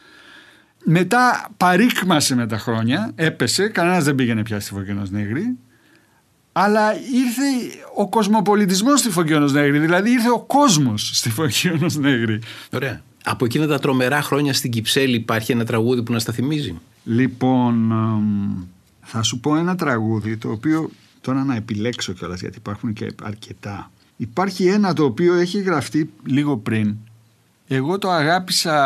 Speaker 3: Μετά παρήκμασε με τα χρόνια, έπεσε, κανένας δεν πήγαινε πια στη Φωκενός Νέγρη, αλλά ήρθε ο κοσμοπολιτισμός στη Φωκενός Νέγρη, δηλαδή ήρθε ο κόσμος στη Φωκενός Νέγρη. Ωραία. Από εκείνα τα
Speaker 1: τρομερά χρόνια στην Κυψέλη υπάρχει ένα τραγούδι που να στα θυμίζει.
Speaker 3: Λοιπόν, θα σου πω ένα τραγούδι το οποίο τώρα να επιλέξω κιόλας γιατί υπάρχουν και αρκετά Υπάρχει ένα το οποίο έχει γραφτεί λίγο πριν. Εγώ το αγάπησα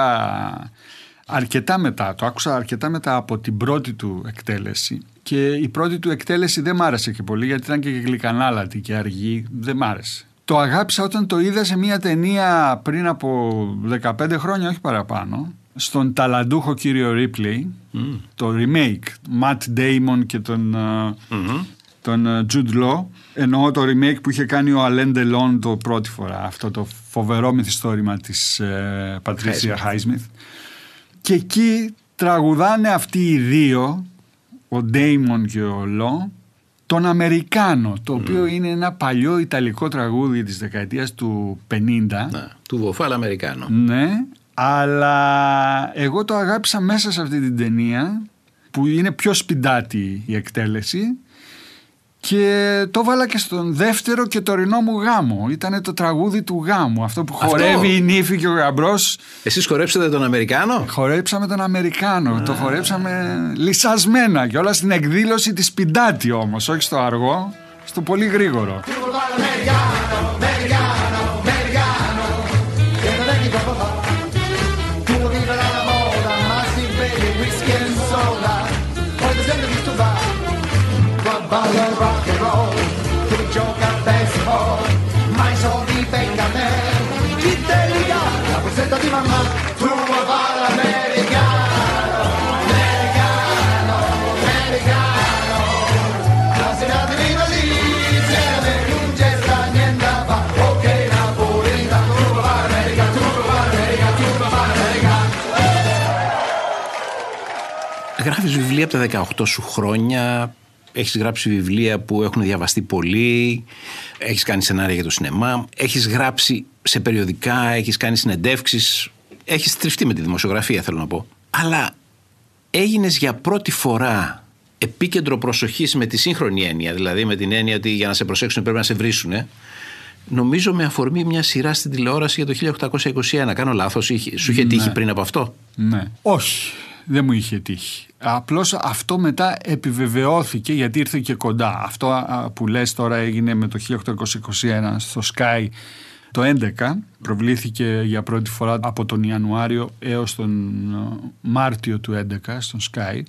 Speaker 3: αρκετά μετά, το άκουσα αρκετά μετά από την πρώτη του εκτέλεση και η πρώτη του εκτέλεση δεν μ' άρεσε και πολύ γιατί ήταν και γλυκανάλατη και αργή, δεν μ' άρεσε. Το αγάπησα όταν το είδα σε μια ταινία πριν από 15 χρόνια, όχι παραπάνω, στον ταλαντούχο κύριο Ρίπλεϊ, το remake, Matt Damon και τον ε, τον Τζουντ ε, Λο Εννοώ το remake που είχε κάνει ο Αλέν Τελόν το πρώτη φορά. Αυτό το φοβερό μυθιστόρημα της ε, Πατρίτσια Χάισμιθ. Και εκεί τραγουδάνε αυτοί οι δύο, ο Ντέιμον και ο Λό, τον Αμερικάνο, το οποίο mm. είναι ένα παλιό ιταλικό τραγούδι της δεκαετίας του 50. Ναι, του Βοφάλ Αμερικάνο. Ναι, αλλά εγώ το αγάπησα μέσα σε αυτή την ταινία που είναι πιο σπιντάτη η εκτέλεση και το βάλα και στον δεύτερο και τωρινό μου γάμο. Ήταν το τραγούδι του γάμου. Αυτό που αυτό. χορεύει η νύφη και ο γαμπρός. Εσείς χορέψατε τον Αμερικάνο. Χορέψαμε τον Αμερικάνο. Το χορέψαμε λισασμένα. Και όλα στην εκδήλωση της Πιντάτη όμως. Όχι στο αργό, στο πολύ γρήγορο.
Speaker 1: Γράφεις βιβλία από τα 18 σου χρόνια, έχεις γράψει βιβλία που έχουν διαβαστεί πολύ, έχεις κάνει σενάρια για το σινεμά, έχεις γράψει σε περιοδικά, έχεις κάνει συνεντεύξεις, έχεις τριφτεί με τη δημοσιογραφία θέλω να πω. Αλλά έγινες για πρώτη φορά επίκεντρο προσοχής με τη σύγχρονη έννοια, δηλαδή με την έννοια ότι για να σε προσέξουν πρέπει να σε βρίσουν, ε? νομίζω με αφορμή μια σειρά στην τηλεόραση για το 1821. Κάνω λάθος σου είχε ναι. τύχει πριν από αυτό.
Speaker 3: Ναι. Όχι δεν μου είχε τύχει.
Speaker 1: Απλώς αυτό μετά επιβεβαιώθηκε γιατί ήρθε και
Speaker 3: κοντά. Αυτό που λες τώρα έγινε με το 1821 στο Sky το 11 προβλήθηκε για πρώτη φορά από τον Ιανουάριο έως τον Μάρτιο του 11 στον Sky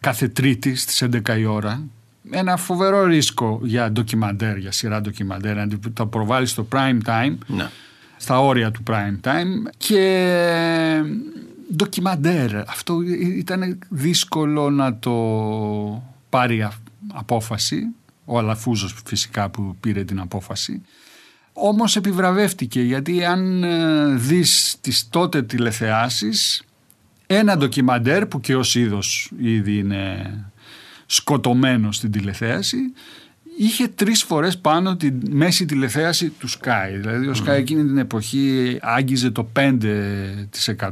Speaker 3: κάθε τρίτη στις 11 η ώρα ένα φοβερό ρίσκο για ντοκιμαντέρ, για σειρά ντοκιμαντέρ που τα προβάλλεις στο prime time ναι. στα όρια του prime time και ντοκιμαντέρ. Αυτό ήταν δύσκολο να το πάρει απόφαση. Ο Αλαφούζος φυσικά που πήρε την απόφαση. Όμως επιβραβεύτηκε γιατί αν ε, δεις τις τότε τηλεθεάσεις ένα ντοκιμαντέρ που και ως είδος ήδη είναι σκοτωμένο στην τηλεθέαση είχε τρεις φορές πάνω τη μέση τηλεθέαση του Sky. Δηλαδή ο Sky εκείνη την εποχή άγγιζε το 5%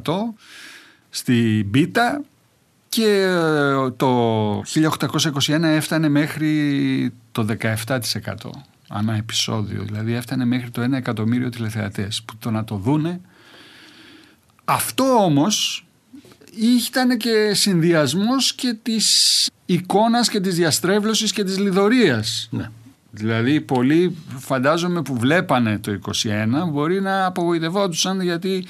Speaker 3: στην πίτα και ε, το 1821 έφτανε μέχρι το 17% ανά επεισόδιο. Δηλαδή έφτανε μέχρι το 1 εκατομμύριο τηλεθεατές που το να το δούνε. Αυτό όμως ήταν και συνδυασμός και της εικόνας και της διαστρέβλωσης και της λιδωρίας. Ναι. Δηλαδή πολλοί φαντάζομαι που βλέπανε το 21 μπορεί να απογοητευόντουσαν γιατί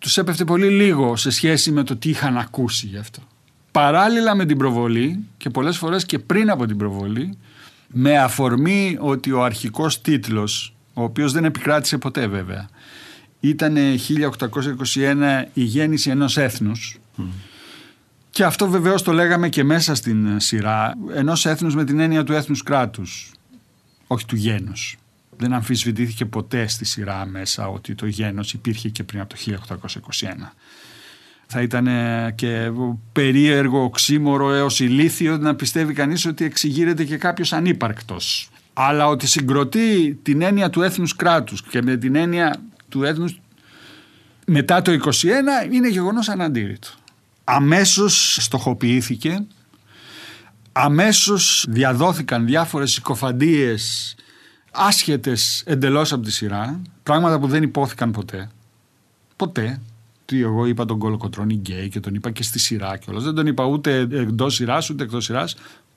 Speaker 3: τους έπεφτε πολύ λίγο σε σχέση με το τι είχαν ακούσει γι' αυτό. Παράλληλα με την προβολή και πολλές φορές και πριν από την προβολή με αφορμή ότι ο αρχικός τίτλος, ο οποίος δεν επικράτησε ποτέ βέβαια, ήταν 1821 η γέννηση ενός έθνους και αυτό βεβαίως το λέγαμε και μέσα στην σειρά ενός έθνους με την έννοια του έθνους κράτους, όχι του γένους δεν αμφισβητήθηκε ποτέ στη σειρά μέσα ότι το γένος υπήρχε και πριν από το 1821. Θα ήταν ε, και περίεργο, οξύμορο έως ηλίθιο να πιστεύει κανείς ότι εξηγείρεται και κάποιος ανύπαρκτος. Αλλά ότι συγκροτεί την έννοια του έθνους κράτους και με την έννοια του έθνους μετά το 1921 είναι γεγονός αναντήρητο. Αμέσως στοχοποιήθηκε, αμέσως διαδόθηκαν διάφορες συκοφαντίες άσχετες εντελώς από τη σειρά, πράγματα που δεν υπόθηκαν ποτέ. Ποτέ. Τι εγώ είπα τον κολοκοτρόνι γκέι και τον είπα και στη σειρά κιόλας. Δεν τον είπα ούτε εντός σειράς ούτε εκτός σειράς,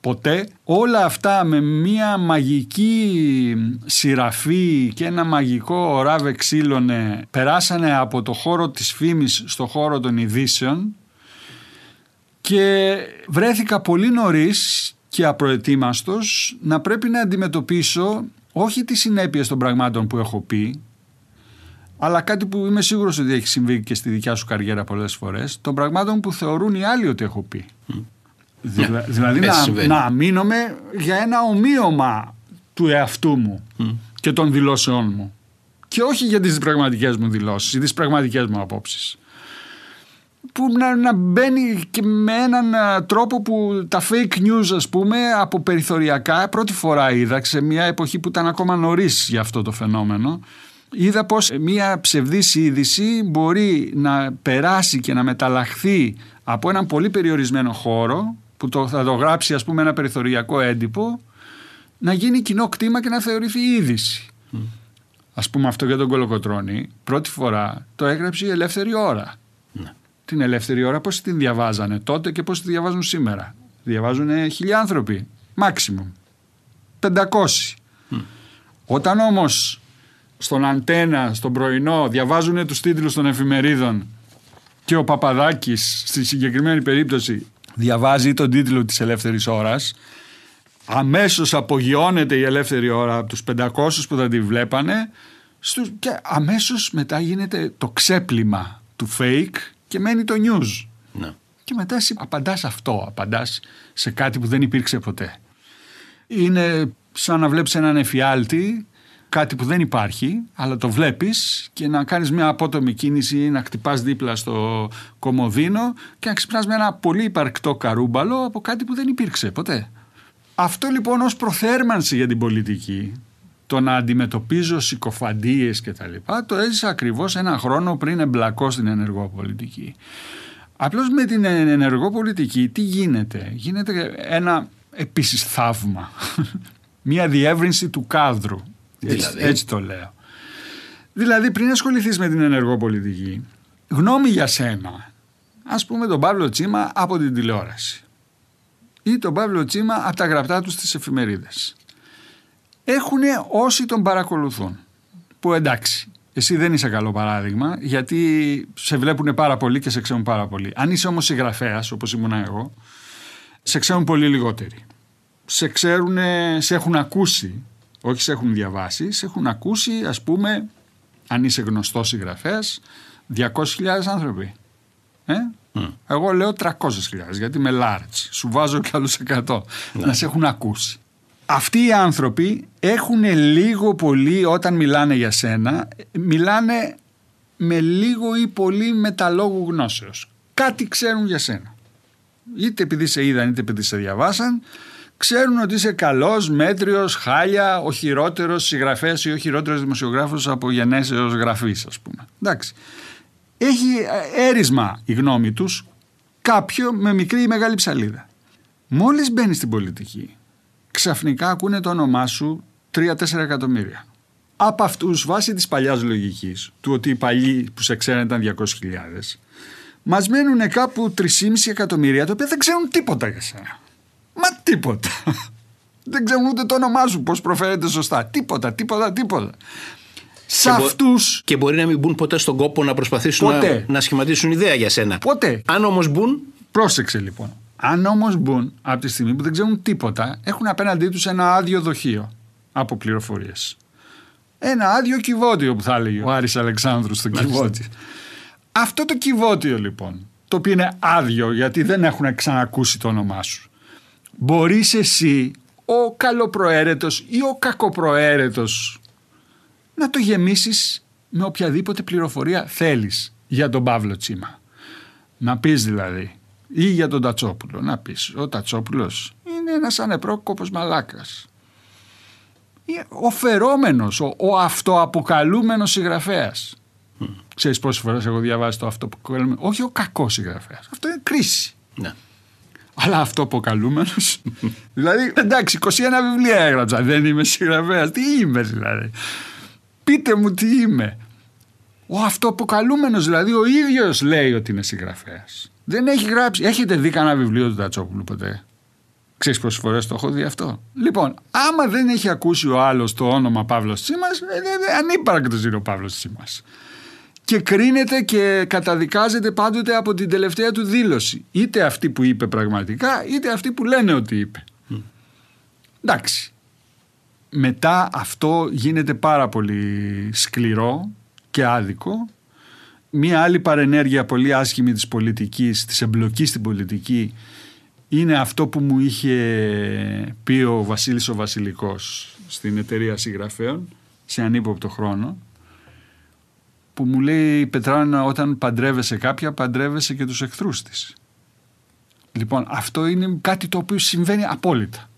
Speaker 3: Ποτέ. Όλα αυτά με μια μαγική σειραφή και ένα μαγικό ράβε ξύλωνε περάσανε από το χώρο της φήμης στο χώρο των ειδήσεων και βρέθηκα πολύ νωρίς και απροετοίμαστος να πρέπει να αντιμετωπίσω όχι τις συνέπειες των πραγμάτων που έχω πει, αλλά κάτι που είμαι σίγουρος ότι έχει συμβεί και στη δικιά σου καριέρα πολλές φορές, των πραγμάτων που θεωρούν οι άλλοι ότι έχω πει. Ναι. δηλαδή να, να για ένα ομοίωμα του εαυτού μου και των δηλώσεών μου. Και όχι για τις πραγματικές μου δηλώσεις ή τις πραγματικές μου απόψεις που να, μπαίνει και με έναν τρόπο που τα fake news ας πούμε από περιθωριακά πρώτη φορά είδα σε μια εποχή που ήταν ακόμα νωρίς για αυτό το φαινόμενο είδα πως μια ψευδής είδηση μπορεί να περάσει και να μεταλλαχθεί από έναν πολύ περιορισμένο χώρο που το, θα το γράψει ας πούμε ένα περιθωριακό έντυπο να γίνει κοινό κτήμα και να θεωρηθεί είδηση. Mm. Ας πούμε αυτό για τον Κολοκοτρώνη πρώτη φορά το έγραψε η ελεύθερη ώρα την ελεύθερη ώρα πώς την διαβάζανε τότε και πώς τη διαβάζουν σήμερα. Διαβάζουν χιλιά άνθρωποι, maximum. 500. Όταν όμως στον αντένα, στον πρωινό, διαβάζουν τους τίτλους των εφημερίδων και ο Παπαδάκης στη συγκεκριμένη περίπτωση διαβάζει τον τίτλο της ελεύθερης ώρας, αμέσως απογειώνεται η ελεύθερη ώρα από τους 500 που θα τη βλέπανε και αμέσως μετά γίνεται το ξέπλυμα του fake και μένει το news. Ναι. Και μετά εσύ απαντάς αυτό, απαντάς σε κάτι που δεν υπήρξε ποτέ. Είναι σαν να βλέπεις έναν εφιάλτη, κάτι που δεν υπάρχει, αλλά το βλέπεις και να κάνεις μια απότομη κίνηση, να χτυπάς δίπλα στο κομοδίνο και να ξυπνάς με ένα πολύ υπαρκτό καρούμπαλο από κάτι που δεν υπήρξε ποτέ. Αυτό λοιπόν ως προθέρμανση για την πολιτική το να αντιμετωπίζω συκοφαντίες και τα λοιπά, το έζησα ακριβώς ένα χρόνο πριν εμπλακώ στην ενεργοπολιτική. Απλώς με την ενεργοπολιτική τι γίνεται. Γίνεται ένα επίσης θαύμα. Μία διεύρυνση του κάδρου. Δηλαδή? Έτσι, το λέω. Δηλαδή πριν ασχοληθείς με την ενεργοπολιτική, γνώμη για σένα, ας πούμε τον Παύλο Τσίμα από την τηλεόραση ή τον Παύλο Τσίμα από τα γραπτά του στις εφημερίδες έχουν όσοι τον παρακολουθούν. Που εντάξει, εσύ δεν είσαι καλό παράδειγμα, γιατί σε βλέπουν πάρα πολύ και σε ξέρουν πάρα πολύ. Αν είσαι όμως συγγραφέας, όπως ήμουν εγώ, σε ξέρουν πολύ λιγότεροι. Σε ξέρουν, σε έχουν ακούσει, όχι σε έχουν διαβάσει, σε έχουν ακούσει, ας πούμε, αν είσαι γνωστός συγγραφέας, 200.000 άνθρωποι. Ε? Εγώ λέω 300.000 γιατί είμαι large. Σου βάζω κι άλλου 100. Ναι. Να σε έχουν ακούσει αυτοί οι άνθρωποι έχουν λίγο πολύ όταν μιλάνε για σένα, μιλάνε με λίγο ή πολύ με τα γνώσεως. Κάτι ξέρουν για σένα. Είτε επειδή σε είδαν είτε επειδή σε διαβάσαν, ξέρουν ότι είσαι καλός, μέτριος, χάλια, ο χειρότερος συγγραφέας ή ο χειρότερος δημοσιογράφος από γενέσεως γραφής ας πούμε. Εντάξει. Έχει ε, έρισμα η γνώμη τους κάποιο με μικρή ή μεγάλη ψαλίδα. Μόλις μπαίνεις στην πολιτική ξαφνικά ακούνε το όνομά σου 3-4 εκατομμύρια. Από αυτούς, βάσει της παλιάς λογικής, του ότι οι παλιοί που σε ξέραν ήταν 200.000, μα μένουν κάπου 3,5 εκατομμύρια, τα οποία δεν ξέρουν τίποτα για σένα. Μα τίποτα. Δεν ξέρουν
Speaker 1: ούτε το όνομά σου, πώς προφέρεται σωστά. Τίποτα, τίποτα, τίποτα. Σε αυτούς. Και μπορεί να μην μπουν ποτέ στον κόπο να προσπαθήσουν Να, να σχηματίσουν ιδέα για σένα. Ποτέ. Αν όμως μπουν.
Speaker 3: Πρόσεξε λοιπόν. Αν όμως μπουν από τη στιγμή που δεν ξέρουν τίποτα, έχουν απέναντί τους ένα άδειο δοχείο από πληροφορίες. Ένα άδειο κυβότιο που θα έλεγε ο Άρης Αλεξάνδρου στο κυβότιο. Αυτό το κυβότιο λοιπόν, το οποίο είναι άδειο γιατί δεν έχουν ξανακούσει το όνομά σου, μπορείς εσύ ο καλοπροαίρετος ή ο κακοπροαίρετος να το γεμίσεις με οποιαδήποτε πληροφορία θέλεις για τον Παύλο Τσίμα. Να πεις, δηλαδή ή για τον Τατσόπουλο. Να πεις, ο Τατσόπουλος είναι ένας ανεπρόκοπος μαλάκας. Ε, ο φερόμενος, ο, ο αυτοαποκαλούμενος συγγραφέας. Mm. Ξέρεις πόσες φορές έχω διαβάσει το αυτοαποκαλούμενο. Όχι ο κακός συγγραφέας. Αυτό είναι κρίση. Ναι. Αλλά αυτοαποκαλούμενος. δηλαδή, εντάξει, 21 βιβλία έγραψα. Δεν είμαι συγγραφέας. Τι είμαι δηλαδή. Πείτε μου τι είμαι. Ο αυτοαποκαλούμενος δηλαδή ο ίδιος λέει ότι είναι συγγραφέας. Δεν έχει γράψει. Έχετε δει κανένα βιβλίο του Τατσόπουλου ποτέ. Ξέρεις πόσες φορές το έχω δει αυτό. Λοιπόν, άμα δεν έχει ακούσει ο άλλος το όνομα Παύλος Τσίμας, είναι ανύπαρκτος είναι ο Παύλος Τσίμας. Και κρίνεται και καταδικάζεται πάντοτε από την τελευταία του δήλωση. Είτε αυτή που είπε πραγματικά, είτε αυτή που λένε ότι είπε. Εντάξει. Μετά αυτό γίνεται πάρα πολύ σκληρό και άδικο Μία άλλη παρενέργεια πολύ άσχημη της πολιτικής, της εμπλοκής στην πολιτική, είναι αυτό που μου είχε πει ο Βασίλης ο Βασιλικός στην εταιρεία συγγραφέων, σε ανύποπτο χρόνο, που μου λέει η Πετράνα όταν παντρεύεσαι κάποια παντρεύεσαι και τους εχθρούς της. Λοιπόν αυτό είναι κάτι το οποίο συμβαίνει απόλυτα.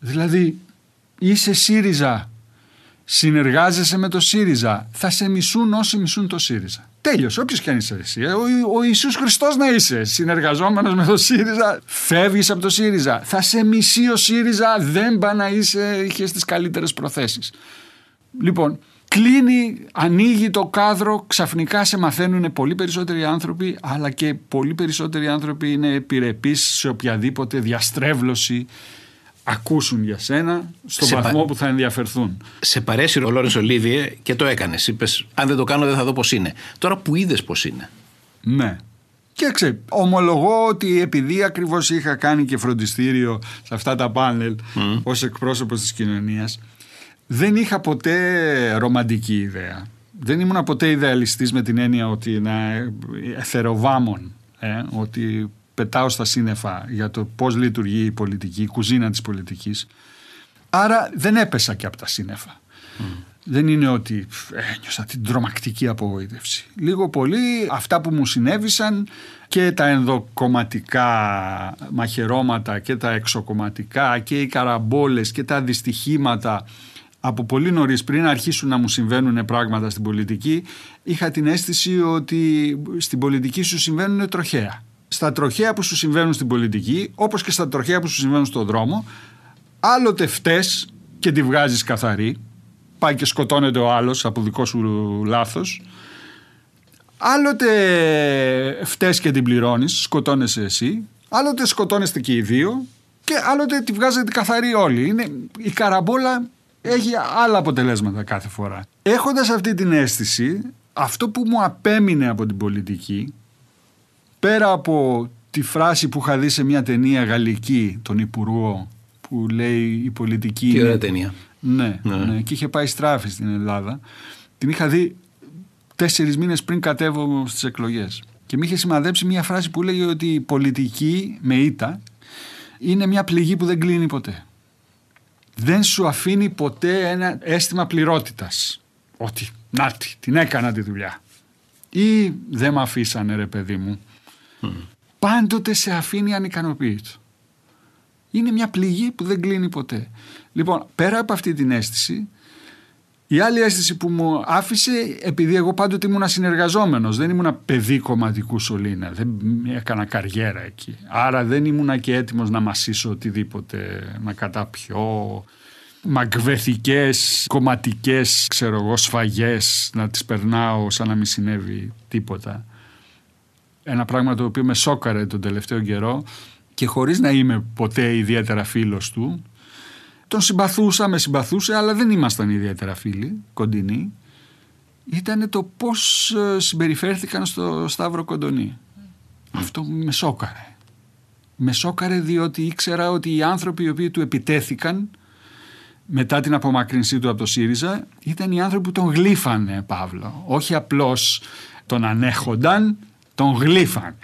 Speaker 3: Δηλαδή είσαι ΣΥΡΙΖΑ, συνεργάζεσαι με το ΣΥΡΙΖΑ, θα σε μισούν όσοι μισούν το ΣΥΡΙΖΑ. Τέλειωσε. Όποιος και αν είσαι εσύ. Ε, ο, ο Ιησούς Χριστός να είσαι. Συνεργαζόμενος με το ΣΥΡΙΖΑ. Φεύγεις από το ΣΥΡΙΖΑ. Θα σε μισεί ο ΣΥΡΙΖΑ. Δεν πά να είσαι. Είχες τις καλύτερες προθέσεις. Λοιπόν, κλείνει, ανοίγει το κάδρο. Ξαφνικά σε μαθαίνουν πολύ περισσότεροι άνθρωποι. Αλλά και πολύ περισσότεροι άνθρωποι είναι επιρρεπείς σε οποιαδήποτε διαστρέβλωση ακούσουν για
Speaker 1: σένα στον βαθμό που θα ενδιαφερθούν. Σε παρέσει ο Λόρι Ολίβιε και το έκανες. Είπες, αν δεν το κάνω, δεν θα δω πώς είναι. Τώρα που είδες πώς είναι.
Speaker 3: Ναι. Και ομολογώ ότι επειδή ακριβώς είχα κάνει και φροντιστήριο σε αυτά τα πάνελ ως εκπρόσωπος της κοινωνίας, δεν είχα ποτέ ρομαντική ιδέα. Δεν ήμουν ποτέ ιδεαλιστής με την έννοια ότι να εθεροβάμων, ε, ότι πετάω στα σύννεφα για το πώς λειτουργεί η πολιτική, η κουζίνα της πολιτικής. Άρα δεν έπεσα και από τα σύννεφα. Mm. Δεν είναι ότι ένιωσα ε, την τρομακτική απογοήτευση. Λίγο πολύ αυτά που μου συνέβησαν και τα ενδοκομματικά μαχαιρώματα και τα εξοκομματικά και οι καραμπόλες και τα δυστυχήματα από πολύ νωρίς πριν αρχίσουν να μου συμβαίνουν πράγματα στην πολιτική είχα την αίσθηση ότι στην πολιτική σου συμβαίνουν τροχαία στα τροχέα που σου συμβαίνουν στην πολιτική, όπως και στα τροχέα που σου συμβαίνουν στον δρόμο, άλλοτε φτε και τη βγάζεις καθαρή. Πάει και σκοτώνεται ο άλλος από δικό σου λάθος. Άλλοτε φτε και την πληρώνεις, σκοτώνεσαι εσύ. Άλλοτε σκοτώνεστε και οι δύο. Και άλλοτε τη βγάζετε καθαρή όλη. Είναι, η καραμπόλα έχει άλλα αποτελέσματα κάθε φορά. Έχοντας αυτή την αίσθηση, αυτό που μου απέμεινε από την πολιτική πέρα από τη φράση που είχα δει σε μια ταινία γαλλική, τον Υπουργό, που λέει η πολιτική... Τι ταινία. Ναι, ναι. ναι, και είχε πάει στράφη στην Ελλάδα. Την είχα δει τέσσερις μήνες πριν κατέβω στις εκλογές. Και με είχε σημαδέψει μια φράση που λέγει ότι η πολιτική με ήττα είναι μια πληγή που δεν κλείνει ποτέ. Δεν σου αφήνει ποτέ ένα αίσθημα πληρότητας. Ότι, να την έκανα τη δουλειά. Ή δεν με αφήσανε ρε παιδί μου Πάντοτε σε αφήνει ανικανοποίητο. Είναι μια πληγή που δεν κλείνει ποτέ. Λοιπόν, πέρα από αυτή την αίσθηση, η άλλη αίσθηση που μου άφησε, επειδή εγώ πάντοτε ήμουν συνεργαζόμενος, δεν ήμουν παιδί κομματικού σωλήνα, δεν έκανα καριέρα εκεί. Άρα δεν ήμουν και έτοιμος να μασίσω οτιδήποτε, να καταπιώ μακβεθικέ κομματικές, ξέρω εγώ, να τις περνάω σαν να μην συνέβη τίποτα ένα πράγμα το οποίο με σόκαρε τον τελευταίο καιρό και χωρίς να είμαι ποτέ ιδιαίτερα φίλος του τον συμπαθούσα, με συμπαθούσε αλλά δεν ήμασταν ιδιαίτερα φίλοι, κοντινοί ήταν το πώς ε, συμπεριφέρθηκαν στο Σταύρο Κοντονή αυτό με σόκαρε με σόκαρε διότι ήξερα ότι οι άνθρωποι οι οποίοι του επιτέθηκαν μετά την απομακρυνσή του από το ΣΥΡΙΖΑ ήταν οι άνθρωποι που τον γλύφανε Παύλο όχι απλώς τον ανέχονταν τον γλύφανε.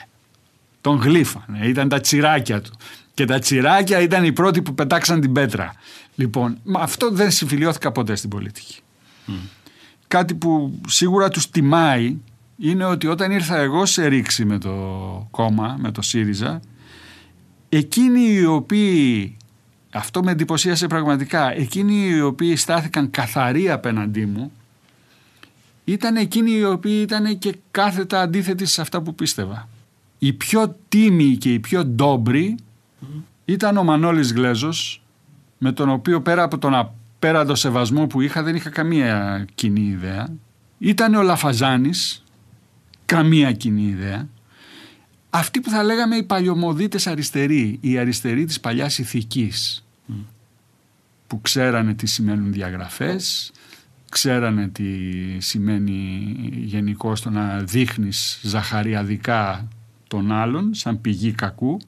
Speaker 3: Τον γλύφανε. Ήταν τα τσιράκια του. Και τα τσιράκια ήταν οι πρώτοι που πετάξαν την πέτρα. Λοιπόν, αυτό δεν συμφιλιώθηκα ποτέ στην πολιτική. Κάτι που σίγουρα τους τιμάει είναι ότι όταν ήρθα εγώ σε ρήξη με το κόμμα, με το ΣΥΡΙΖΑ, εκείνοι οι οποίοι, αυτό με εντυπωσίασε πραγματικά, εκείνοι οι οποίοι στάθηκαν καθαροί απέναντί μου, ήταν εκείνοι οι οποίοι ήταν και κάθετα αντίθετοι σε αυτά που πίστευα. Οι πιο τίμοι και οι πιο ντόμπροι ήταν ο Μανώλης Γλέζος με τον οποίο πέρα από τον απέραντο σεβασμό που είχα δεν είχα καμία κοινή ιδέα. Ήταν ο Λαφαζάνης, καμία κοινή ιδέα. Αυτοί που θα λέγαμε οι παλιωμοδίτες αριστεροί, οι αριστεροί της παλιάς ηθικής που ξέρανε τι σημαίνουν διαγραφές, ξέρανε τι σημαίνει γενικώ το να δείχνεις ζαχαριαδικά τον άλλον σαν πηγή κακού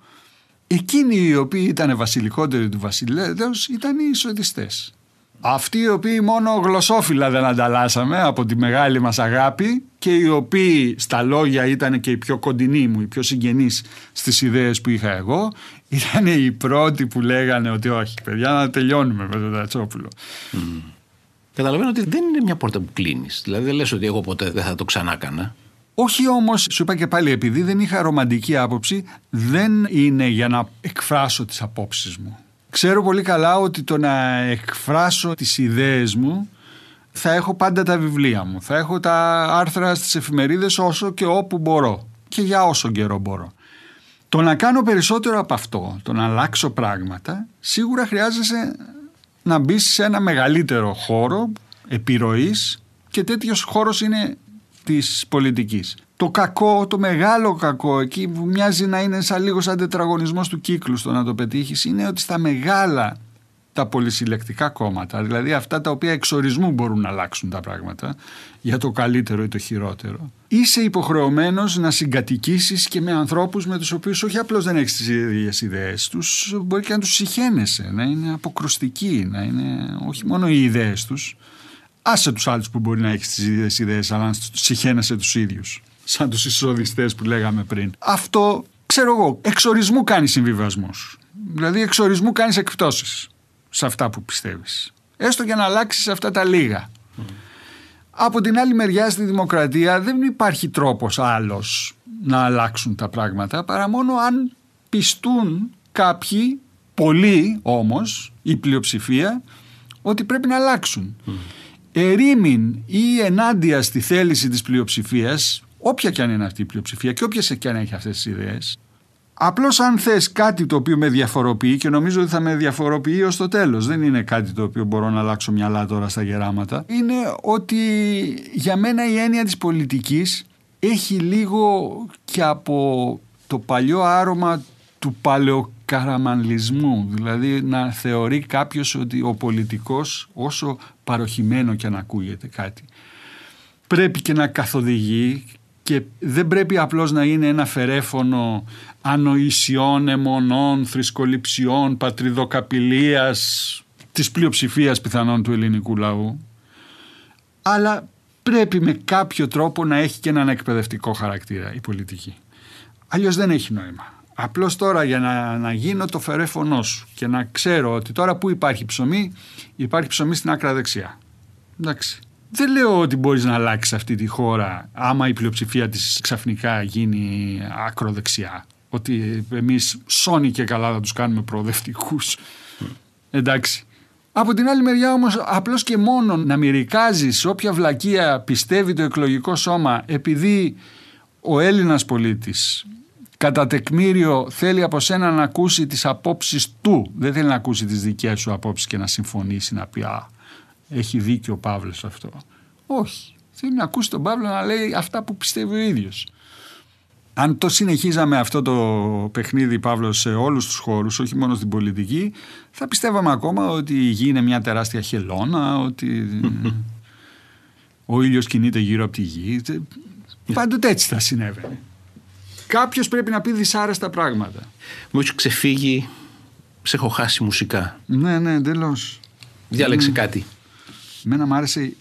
Speaker 3: εκείνοι οι οποίοι ήταν βασιλικότεροι του βασιλέδεως ήταν οι ισοδιστές αυτοί οι οποίοι μόνο γλωσσόφυλλα δεν ανταλλάσαμε από τη μεγάλη μας αγάπη και οι οποίοι στα λόγια ήταν και οι πιο κοντινοί μου, οι πιο συγγενείς στις ιδέες που είχα εγώ, ήταν οι πρώτοι που λέγανε ότι όχι παιδιά να τελειώνουμε με τον Τατσόπουλο καταλαβαίνω ότι δεν είναι μια πόρτα που κλείνεις. Δηλαδή δεν λες ότι
Speaker 1: εγώ ποτέ δεν θα το ξανά έκανα.
Speaker 3: Όχι όμως, σου είπα και πάλι, επειδή δεν είχα ρομαντική άποψη, δεν είναι για να εκφράσω τις απόψεις μου. Ξέρω πολύ καλά ότι το να εκφράσω τις ιδέες μου θα έχω πάντα τα βιβλία μου, θα έχω τα άρθρα στις εφημερίδες, όσο και όπου μπορώ και για όσο καιρό μπορώ. Το να κάνω περισσότερο από αυτό, το να αλλάξω πράγματα, σίγουρα χρειάζεσαι να μπει σε ένα μεγαλύτερο χώρο επιρροής και τέτοιος χώρος είναι της πολιτικής. Το κακό, το μεγάλο κακό εκεί που μοιάζει να είναι σαν λίγος σαν τετραγωνισμός του κύκλου στο να το πετύχεις είναι ότι στα μεγάλα τα πολυσυλλεκτικά κόμματα, δηλαδή αυτά τα οποία εξορισμού μπορούν να αλλάξουν τα πράγματα για το καλύτερο ή το χειρότερο, είσαι υποχρεωμένος να συγκατοικήσεις και με ανθρώπους με τους οποίους όχι απλώς δεν έχεις τις ιδιέ ιδέες τους. μπορεί και να τους συχαίνεσαι, να είναι αποκρουστικοί, να είναι όχι μόνο οι ιδέες τους. άσε τους άλλους που μπορεί να έχεις τις ιδιέ ιδέες, αλλά να συχαίνεσαι τους ίδιους, σαν τους εισοδιστές που λέγαμε πριν. Αυτό, ξέρω εγώ, εξορισμού κάνει συμβιβασμούς, Δηλαδή εξορισμού κάνεις εκπτώσεις σε αυτά που πιστεύεις. Έστω για να αλλάξεις αυτά τα λίγα. Από την άλλη μεριά στη δημοκρατία δεν υπάρχει τρόπος άλλος να αλλάξουν τα πράγματα παρά μόνο αν πιστούν κάποιοι, πολλοί όμως, η πλειοψηφία, ότι πρέπει να αλλάξουν. Mm. Ερήμην ή ενάντια στη θέληση της πλειοψηφίας, όποια και αν είναι αυτή η πλειοψηφία και όποια και αν έχει αυτές τις ιδέες, Απλώς αν θες κάτι το οποίο με διαφοροποιεί και νομίζω ότι θα με διαφοροποιεί ως το τέλος, δεν είναι κάτι το οποίο μπορώ να αλλάξω μυαλά τώρα στα γεράματα, είναι ότι για μένα η έννοια της πολιτικής έχει λίγο και από το παλιό άρωμα του παλαιοκαραμανλισμού, δηλαδή να θεωρεί κάποιος ότι ο πολιτικός όσο παροχημένο και αν ακούγεται κάτι πρέπει και να καθοδηγεί και δεν πρέπει απλώς να είναι ένα φερέφωνο ανοησιών, αιμονών, θρησκοληψιών, πατριδοκαπηλείας της πλειοψηφίας πιθανών του ελληνικού λαού αλλά πρέπει με κάποιο τρόπο να έχει και έναν εκπαιδευτικό χαρακτήρα η πολιτική. Αλλιώς δεν έχει νόημα. Απλώς τώρα για να, να γίνω το φερέφωνό σου και να ξέρω ότι τώρα που υπάρχει ψωμί, υπάρχει ψωμί στην άκρα δεξιά. Εντάξει. Δεν λέω ότι μπορείς να αλλάξεις αυτή τη χώρα άμα η πλειοψηφία της ξαφνικά γίνει ακροδεξιά. Ότι εμείς σώνει και καλά θα τους κάνουμε προοδευτικούς. Εντάξει. Από την άλλη μεριά όμως απλώς και μόνο να μυρικάζεις όποια βλακεία πιστεύει το εκλογικό σώμα επειδή ο Έλληνας πολίτης κατά τεκμήριο θέλει από σένα να ακούσει τις απόψεις του. Δεν θέλει να ακούσει τις δικές σου απόψεις και να συμφωνήσει να πει «Α, έχει δίκιο ο Παύλος αυτό. Όχι. Θέλει να ακούσει τον Παύλο να λέει αυτά που πιστεύει ο ίδιος. Αν το συνεχίζαμε αυτό το παιχνίδι Παύλος σε όλους τους χώρους, όχι μόνο στην πολιτική, θα πιστεύαμε ακόμα ότι η γη είναι μια τεράστια χελώνα, ότι ο ήλιος κινείται γύρω από τη γη. Ναι. Πάντοτε έτσι θα συνέβαινε. Κάποιος πρέπει να πει δυσάρεστα
Speaker 1: πράγματα. Μου έχει ξεφύγει, σε έχω χάσει μουσικά.
Speaker 3: Ναι, ναι, εντελώς.
Speaker 1: Διάλεξε κάτι.
Speaker 3: Μένα μου άρεσε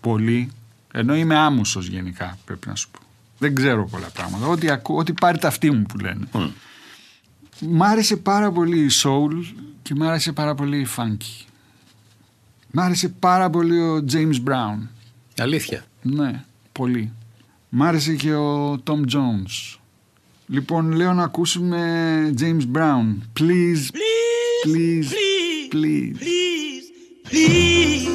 Speaker 3: πολύ, ενώ είμαι άμουσος γενικά πρέπει να σου πω. Δεν ξέρω πολλά πράγματα. Ό,τι, ακού, ό,τι πάρει τα αυτή μου που λένε. Mm. Μ' άρεσε πάρα πολύ η soul και μ' άρεσε πάρα πολύ η funky. Μ' άρεσε πάρα πολύ ο James Brown. Αλήθεια. Ναι, πολύ. Μ' άρεσε και ο Tom Jones. Λοιπόν, λέω να ακούσουμε James Brown. please. please. please. please.
Speaker 4: Please.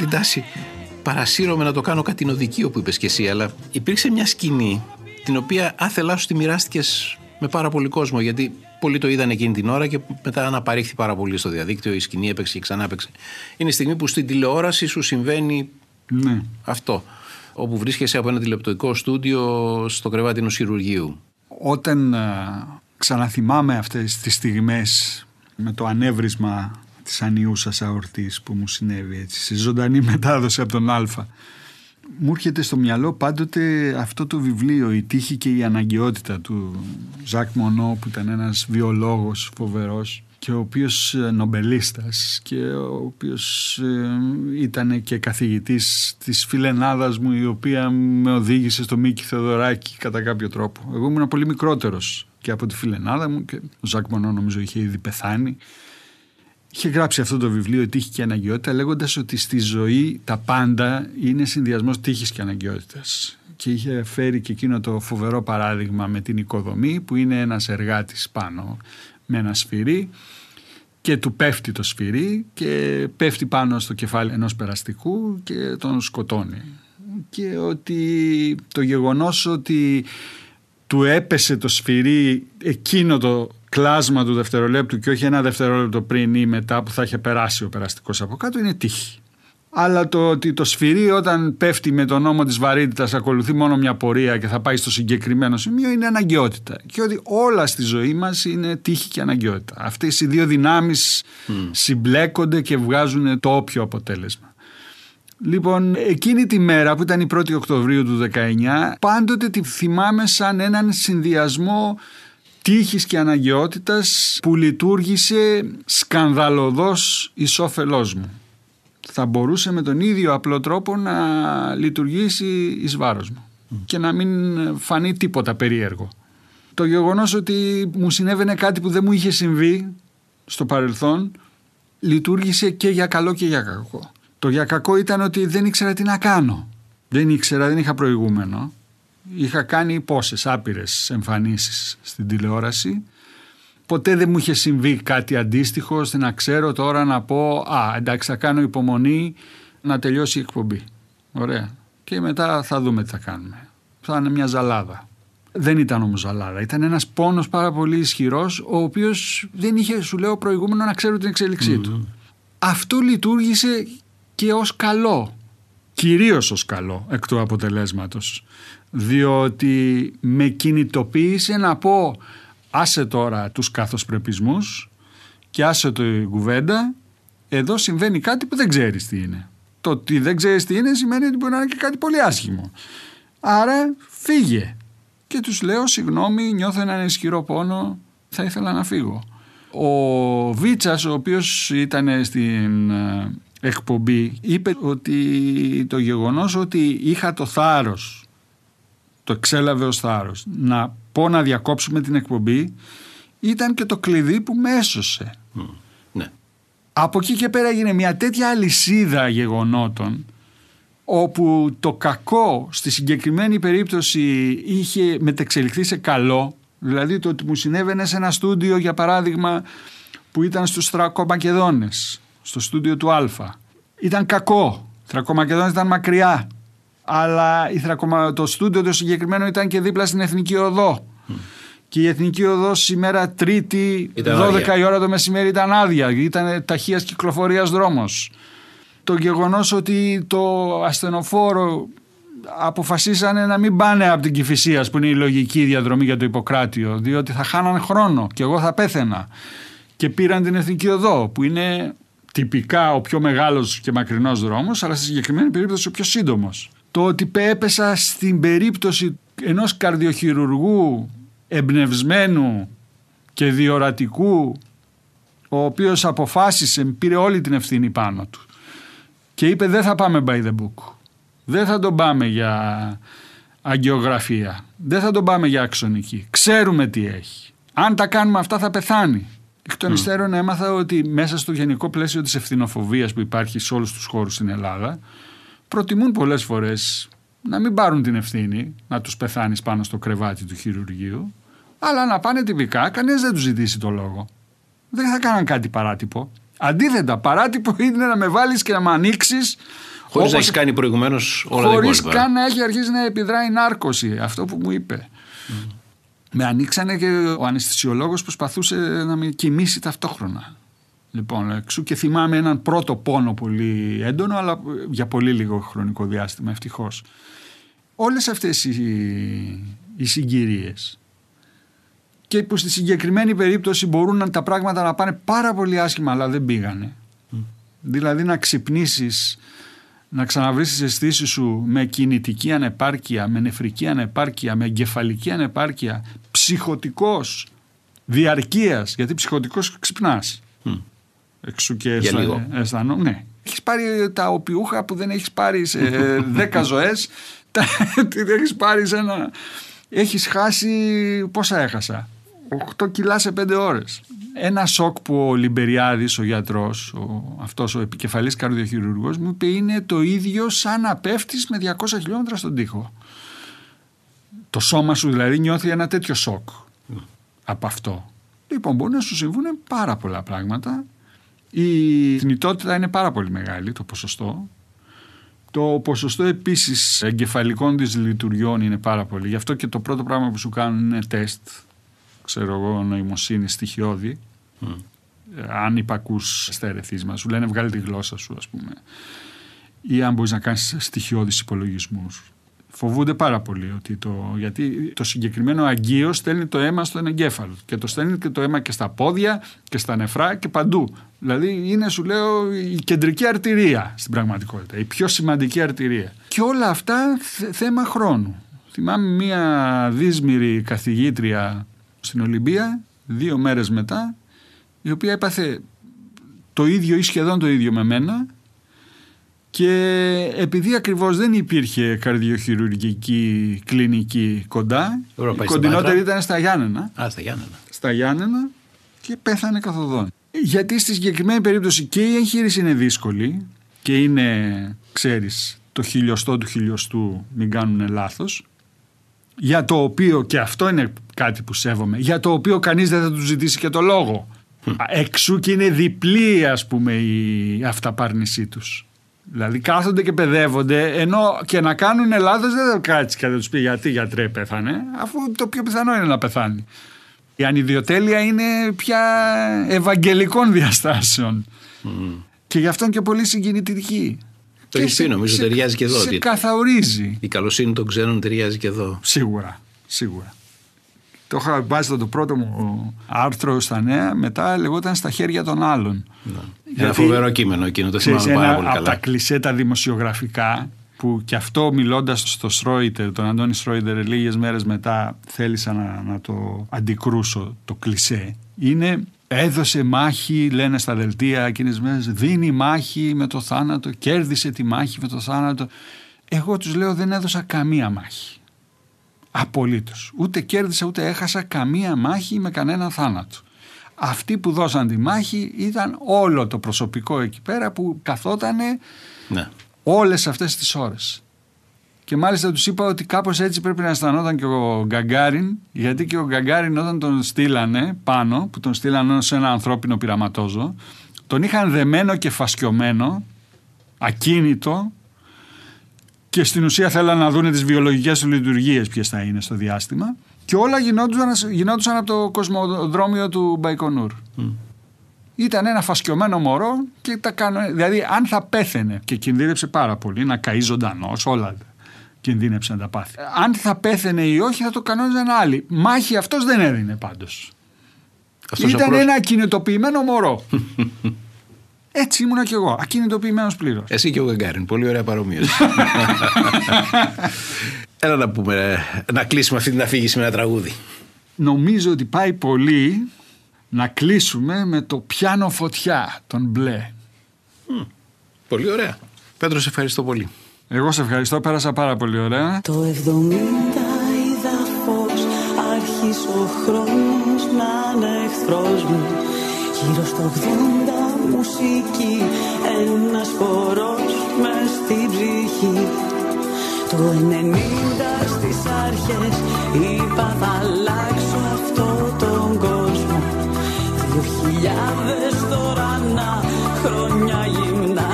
Speaker 1: την τάση. Παρασύρωμαι να το κάνω νοδικείο που είπες και εσύ, αλλά υπήρξε μια σκηνή την οποία άθελά σου τη μοιράστηκες με πάρα πολύ κόσμο. Γιατί πολλοί το είδαν εκείνη την ώρα και μετά αναπαρήχθη πάρα πολύ στο διαδίκτυο. Η σκηνή έπαιξε και ξανά έπαιξε. Είναι η στιγμή που στην τηλεόραση σου συμβαίνει ναι. αυτό. Όπου βρίσκεσαι από ένα τηλεπτοϊκό στούντιο στο κρεβάτι ενός χειρουργείου.
Speaker 3: Όταν ε, ξαναθυμάμαι αυτές τις στιγμές με το ανέβρισμα της ανιούσας αορτής που μου συνέβη έτσι, σε ζωντανή μετάδοση από τον Αλφα. Μου έρχεται στο μυαλό πάντοτε αυτό το βιβλίο «Η τύχη και η αναγκαιότητα» του Ζακ Μονό που ήταν ένας βιολόγος φοβερός και ο οποίος ε, νομπελίστας και ο οποίος ε, ήταν και καθηγητής της φιλενάδας μου η οποία με οδήγησε στο Μίκη Θεοδωράκη κατά κάποιο τρόπο. Εγώ ήμουν πολύ μικρότερος και από τη φιλενάδα μου και ο Ζακ Μονό νομίζω είχε ήδη πεθάνει Είχε γράψει αυτό το βιβλίο «Τύχη και αναγκαιότητα» λέγοντας ότι στη ζωή τα πάντα είναι συνδυασμός τύχης και αναγκαιότητας. Και είχε φέρει και εκείνο το φοβερό παράδειγμα με την οικοδομή που είναι ένας εργάτης πάνω με ένα σφυρί και του πέφτει το σφυρί και πέφτει πάνω στο κεφάλι ενός περαστικού και τον σκοτώνει. Και ότι το γεγονός ότι του έπεσε το σφυρί εκείνο το κλάσμα του δευτερολέπτου και όχι ένα δευτερόλεπτο πριν ή μετά που θα είχε περάσει ο περαστικός από κάτω είναι τύχη. Αλλά το ότι το σφυρί όταν πέφτει με τον νόμο της βαρύτητας ακολουθεί μόνο μια πορεία και θα πάει στο συγκεκριμένο σημείο είναι αναγκαιότητα. Και ότι όλα στη ζωή μας είναι τύχη και αναγκαιότητα. Αυτές οι δύο δυνάμεις συμπλέκονται και βγάζουν το όποιο αποτέλεσμα. Λοιπόν, εκείνη τη μέρα που ήταν η 1η Οκτωβρίου του 19, πάντοτε τη θυμάμαι σαν έναν συνδυασμό τύχης και αναγκαιότητας που λειτουργήσε σκανδαλωδός εις μου. Θα μπορούσε με τον ίδιο απλό τρόπο να λειτουργήσει εις βάρος μου και να μην φανεί τίποτα περίεργο. Το γεγονός ότι μου συνέβαινε κάτι που δεν μου είχε συμβεί στο παρελθόν λειτουργήσε και για καλό και για κακό. Το για κακό ήταν ότι δεν ήξερα τι να κάνω. Δεν ήξερα, δεν είχα προηγούμενο. Είχα κάνει πόσες άπειρες εμφανίσεις στην τηλεόραση. Ποτέ δεν μου είχε συμβεί κάτι αντίστοιχο ώστε να ξέρω τώρα να πω «Α, εντάξει θα κάνω υπομονή να τελειώσει η εκπομπή». Ωραία. Και μετά θα δούμε τι θα κάνουμε. Θα είναι μια ζαλάδα. Δεν ήταν όμως ζαλάδα. Ήταν ένας πόνος πάρα πολύ ισχυρός, ο οποίος δεν είχε, σου λέω, προηγούμενο να ξέρω την εξελιξη του. Αυτό λειτουργήσε και ως καλό. Κυρίως ως καλό εκ του αποτελέσματος διότι με κινητοποίησε να πω άσε τώρα τους καθοσπρεπισμούς και άσε το κουβέντα εδώ συμβαίνει κάτι που δεν ξέρεις τι είναι το ότι δεν ξέρεις τι είναι σημαίνει ότι μπορεί να είναι και κάτι πολύ άσχημο άρα φύγε και τους λέω συγγνώμη νιώθω έναν ισχυρό πόνο θα ήθελα να φύγω ο Βίτσας ο οποίος ήταν στην ε, εκπομπή είπε ότι το γεγονός ότι είχα το θάρρος το εξέλαβε ως θάρρος. Να πω να διακόψουμε την εκπομπή ήταν και το κλειδί που με έσωσε. ναι. Από εκεί και πέρα έγινε μια τέτοια αλυσίδα γεγονότων όπου το κακό στη συγκεκριμένη περίπτωση είχε μετεξελιχθεί σε καλό δηλαδή το ότι μου συνέβαινε σε ένα στούντιο για παράδειγμα που ήταν στους Θρακομακεδόνες στο στούντιο του Α ήταν κακό, Θρακομακεδόνες ήταν μακριά αλλά η το στούντιο το συγκεκριμένο ήταν και δίπλα στην Εθνική Οδό. Και η Εθνική Οδό σήμερα Τρίτη, 12 η ώρα το μεσημέρι ήταν άδεια. Ήταν ταχείας κυκλοφορίας δρόμος. Το γεγονός ότι το ασθενοφόρο αποφασίσανε να μην πάνε από την Κυφυσίας που είναι η λογική διαδρομή για το Ιπποκράτιο διότι θα χάναν χρόνο και εγώ θα πέθαινα και πήραν την Εθνική Οδό που είναι τυπικά ο πιο μεγάλος και μακρινός δρόμος, αλλά στη συγκεκριμένη περίπτωση ο πιο σύντομος το ότι έπεσα στην περίπτωση ενός καρδιοχειρουργού εμπνευσμένου και διορατικού ο οποίος αποφάσισε, πήρε όλη την ευθύνη πάνω του και είπε δεν θα πάμε by the book δεν θα τον πάμε για αγκιογραφία δεν θα τον πάμε για αξονική ξέρουμε τι έχει αν τα κάνουμε αυτά θα πεθάνει Εκ των mm. υστέρων έμαθα ότι μέσα στο γενικό πλαίσιο της ευθυνοφοβίας που υπάρχει σε όλους τους χώρους στην Ελλάδα προτιμούν πολλές φορές να μην πάρουν την ευθύνη να τους πεθάνεις πάνω στο κρεβάτι του χειρουργείου αλλά να πάνε τυπικά, κανείς δεν τους ζητήσει το λόγο. Δεν θα κάναν κάτι παράτυπο. Αντίθετα, παράτυπο είναι να με βάλεις και να με ανοίξεις. Χωρίς να έχεις
Speaker 1: κάνει προηγουμένως
Speaker 3: όλα τα Χωρίς καν να έχει αρχίσει να επιδράει νάρκωση, αυτό που μου είπε. Με ανοίξανε και ο αναισθησιολόγος προσπαθούσε να με κοιμήσει ταυτόχρονα. Λοιπόν, εξού και θυμάμαι έναν πρώτο πόνο πολύ έντονο, αλλά για πολύ λίγο χρονικό διάστημα, ευτυχώς. Όλες αυτές οι, οι συγκυρίες και που στη συγκεκριμένη περίπτωση μπορούν να, τα πράγματα να πάνε πάρα πολύ άσχημα, αλλά δεν πήγανε. Δηλαδή να ξυπνήσεις, να ξαναβρεις τις σου με κινητική ανεπάρκεια, με νεφρική ανεπάρκεια, με εγκεφαλική ανεπάρκεια, ψυχοτικός, διαρκείας, γιατί ψυχοτικός ξυπνάς. Εξού και για ναι. Έχεις πάρει τα οπιούχα που δεν έχεις πάρει σε ε, δέκα ζωές. έχεις πάρει σε ένα. Έχεις χάσει. Πόσα έχασα. 8 κιλά σε 5 ώρες. Ένα σοκ που ο Λιμπεριάδης, ο γιατρός, αυτός ο, ο επικεφαλής καρδιοχειρουργός, μου είπε είναι το ίδιο σαν να πέφτεις με 200 χιλιόμετρα στον τοίχο. Το σώμα σου δηλαδή νιώθει ένα τέτοιο σοκ ναι. από αυτό. Λοιπόν, μπορεί να σου συμβούν πάρα πολλά πράγματα η θνητότητα είναι πάρα πολύ μεγάλη το ποσοστό. Το ποσοστό επίσης εγκεφαλικών δυσλειτουργιών είναι πάρα πολύ. Γι' αυτό και το πρώτο πράγμα που σου κάνουν είναι τεστ, ξέρω εγώ, νοημοσύνη, στοιχειώδη. Mm. Αν υπακούς στα ερεθίσματα σου, λένε βγάλει τη γλώσσα σου ας πούμε. Ή αν μπορείς να κάνεις στοιχειώδης υπολογισμούς. Φοβούνται πάρα πολύ ότι το, γιατί το συγκεκριμένο αγκείο στέλνει το αίμα στον εγκέφαλο και το στέλνει και το αίμα και στα πόδια και στα νεφρά και παντού. Δηλαδή είναι σου λέω η κεντρική αρτηρία στην πραγματικότητα, η πιο σημαντική αρτηρία. Και όλα αυτά θέμα χρόνου. Θυμάμαι μία δύσμηρη καθηγήτρια στην Ολυμπία, δύο μέρες μετά, η οποία έπαθε το ίδιο ή σχεδόν το ίδιο με μένα και επειδή ακριβώς δεν υπήρχε καρδιοχειρουργική κλινική κοντά, η κοντινότερη ήταν στα
Speaker 1: Γιάννενα. Α, στα Γιάννενα.
Speaker 3: Στα Γιάννενα και πέθανε καθοδόν. Γιατί στη συγκεκριμένη περίπτωση και η εγχείρηση είναι δύσκολη και είναι, ξέρεις, το χιλιοστό του χιλιοστού μην κάνουν λάθος για το οποίο, και αυτό είναι κάτι που σέβομαι, για το οποίο κανείς δεν θα του ζητήσει και το λόγο. Εξού και είναι διπλή ας πούμε η αυταπάρνησή τους. Δηλαδή κάθονται και παιδεύονται ενώ και να κάνουν λάθος δεν θα κάτσει και θα τους πει γιατί γιατρέ πέθανε αφού το πιο πιθανό είναι να πεθάνει. Η ανιδιοτέλεια είναι πια ευαγγελικών διαστάσεων. Και γι' αυτό είναι και πολύ συγκινητική.
Speaker 1: Το πει νομίζω ταιριάζει και εδώ. Σε
Speaker 3: καθαορίζει.
Speaker 1: Η καλοσύνη των ξένων ταιριάζει και εδώ.
Speaker 3: Σίγουρα. Σίγουρα. Το είχα βάζει το πρώτο μου άρθρο στα νέα,
Speaker 1: μετά λεγόταν στα χέρια των άλλων. Ναι. ένα φοβερό κείμενο εκείνο, το θυμάμαι πάρα πολύ καλά. Από τα
Speaker 3: κλισέ δημοσιογραφικά που και αυτό μιλώντας στο Σρόιτερ, τον Αντώνη Σρόιτερ λίγες μέρες μετά θέλησα να, να το αντικρούσω το κλισέ είναι έδωσε μάχη, λένε στα δελτία εκείνες μέρες, δίνει μάχη με το θάνατο, κέρδισε τη μάχη με το θάνατο. Εγώ τους λέω δεν έδωσα καμία μάχη. Απολύτως. Ούτε κέρδισα ούτε έχασα καμία μάχη με κανένα θάνατο. Αυτοί που δώσαν τη μάχη ήταν όλο το προσωπικό εκεί πέρα που καθότανε ναι όλες αυτές τις ώρες. Και μάλιστα τους είπα ότι κάπως έτσι πρέπει να αισθανόταν και ο Γκαγκάριν, γιατί και ο Γκαγκάριν όταν τον στείλανε πάνω, που τον στείλανε σε ένα ανθρώπινο πειραματόζω, τον είχαν δεμένο και φασκιωμένο, ακίνητο, και στην ουσία θέλαν να δούνε τις βιολογικές του λειτουργίες ποιες θα είναι στο διάστημα και όλα γινόντουσαν, από το κοσμοδρόμιο του Μπαϊκονούρ ήταν ένα φασκιωμένο μωρό και τα κάνω. Δηλαδή, αν θα πέθαινε και κινδύνεψε πάρα πολύ να καεί ζωντανός, όλα κινδύνεψε να τα πάθη Αν θα πέθαινε ή όχι, θα το κανόνιζαν άλλοι. Μάχη αυτός δεν έδινε πάντως. Ήταν ένα ακινητοποιημένο μωρό. Έτσι ήμουνα κι εγώ, ακινητοποιημένος πλήρως. Εσύ και ο Γκαγκάριν, πολύ ωραία παρομοίωση.
Speaker 1: Έλα να πούμε, ε, να κλείσουμε αυτή την αφήγηση με ένα τραγούδι.
Speaker 3: Νομίζω ότι πάει πολύ να κλείσουμε με το πιάνο φωτιά, τον μπλε.
Speaker 4: Mm,
Speaker 1: πολύ
Speaker 3: ωραία. Πέτρο, σε ευχαριστώ πολύ. Εγώ σε ευχαριστώ, πέρασα πάρα πολύ ωραία. Το 70 είδα
Speaker 4: πω άρχισε ο χρόνος να είναι εχθρός μου. Γύρω στο 80 μουσική, Ένας χορός μες στην ψυχή. Το 90 στις άρχε. είπα θα αλλάξω χιλιάδες να χρόνια γυμνά,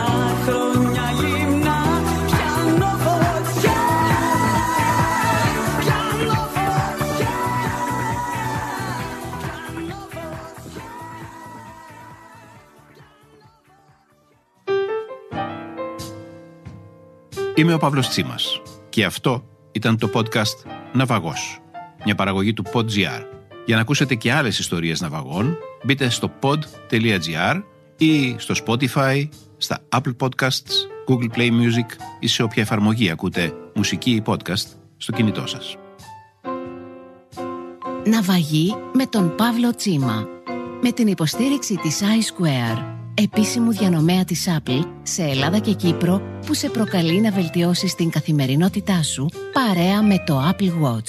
Speaker 4: χρόνια γυμνά
Speaker 1: Είμαι ο Παύλος Τσίμας και αυτό ήταν το podcast Ναυαγός, μια παραγωγή του PodGR. Για να ακούσετε και άλλες ιστορίες ναυαγών, μπείτε στο pod.gr ή στο Spotify, στα Apple Podcasts, Google Play Music ή σε όποια εφαρμογή ακούτε μουσική ή podcast στο κινητό σας.
Speaker 2: Ναυαγή με τον Παύλο Τσίμα. Με την υποστήριξη της iSquare, επίσημου διανομέα της Apple σε Ελλάδα και Κύπρο που σε προκαλεί να βελτιώσεις την καθημερινότητά σου παρέα με το Apple Watch.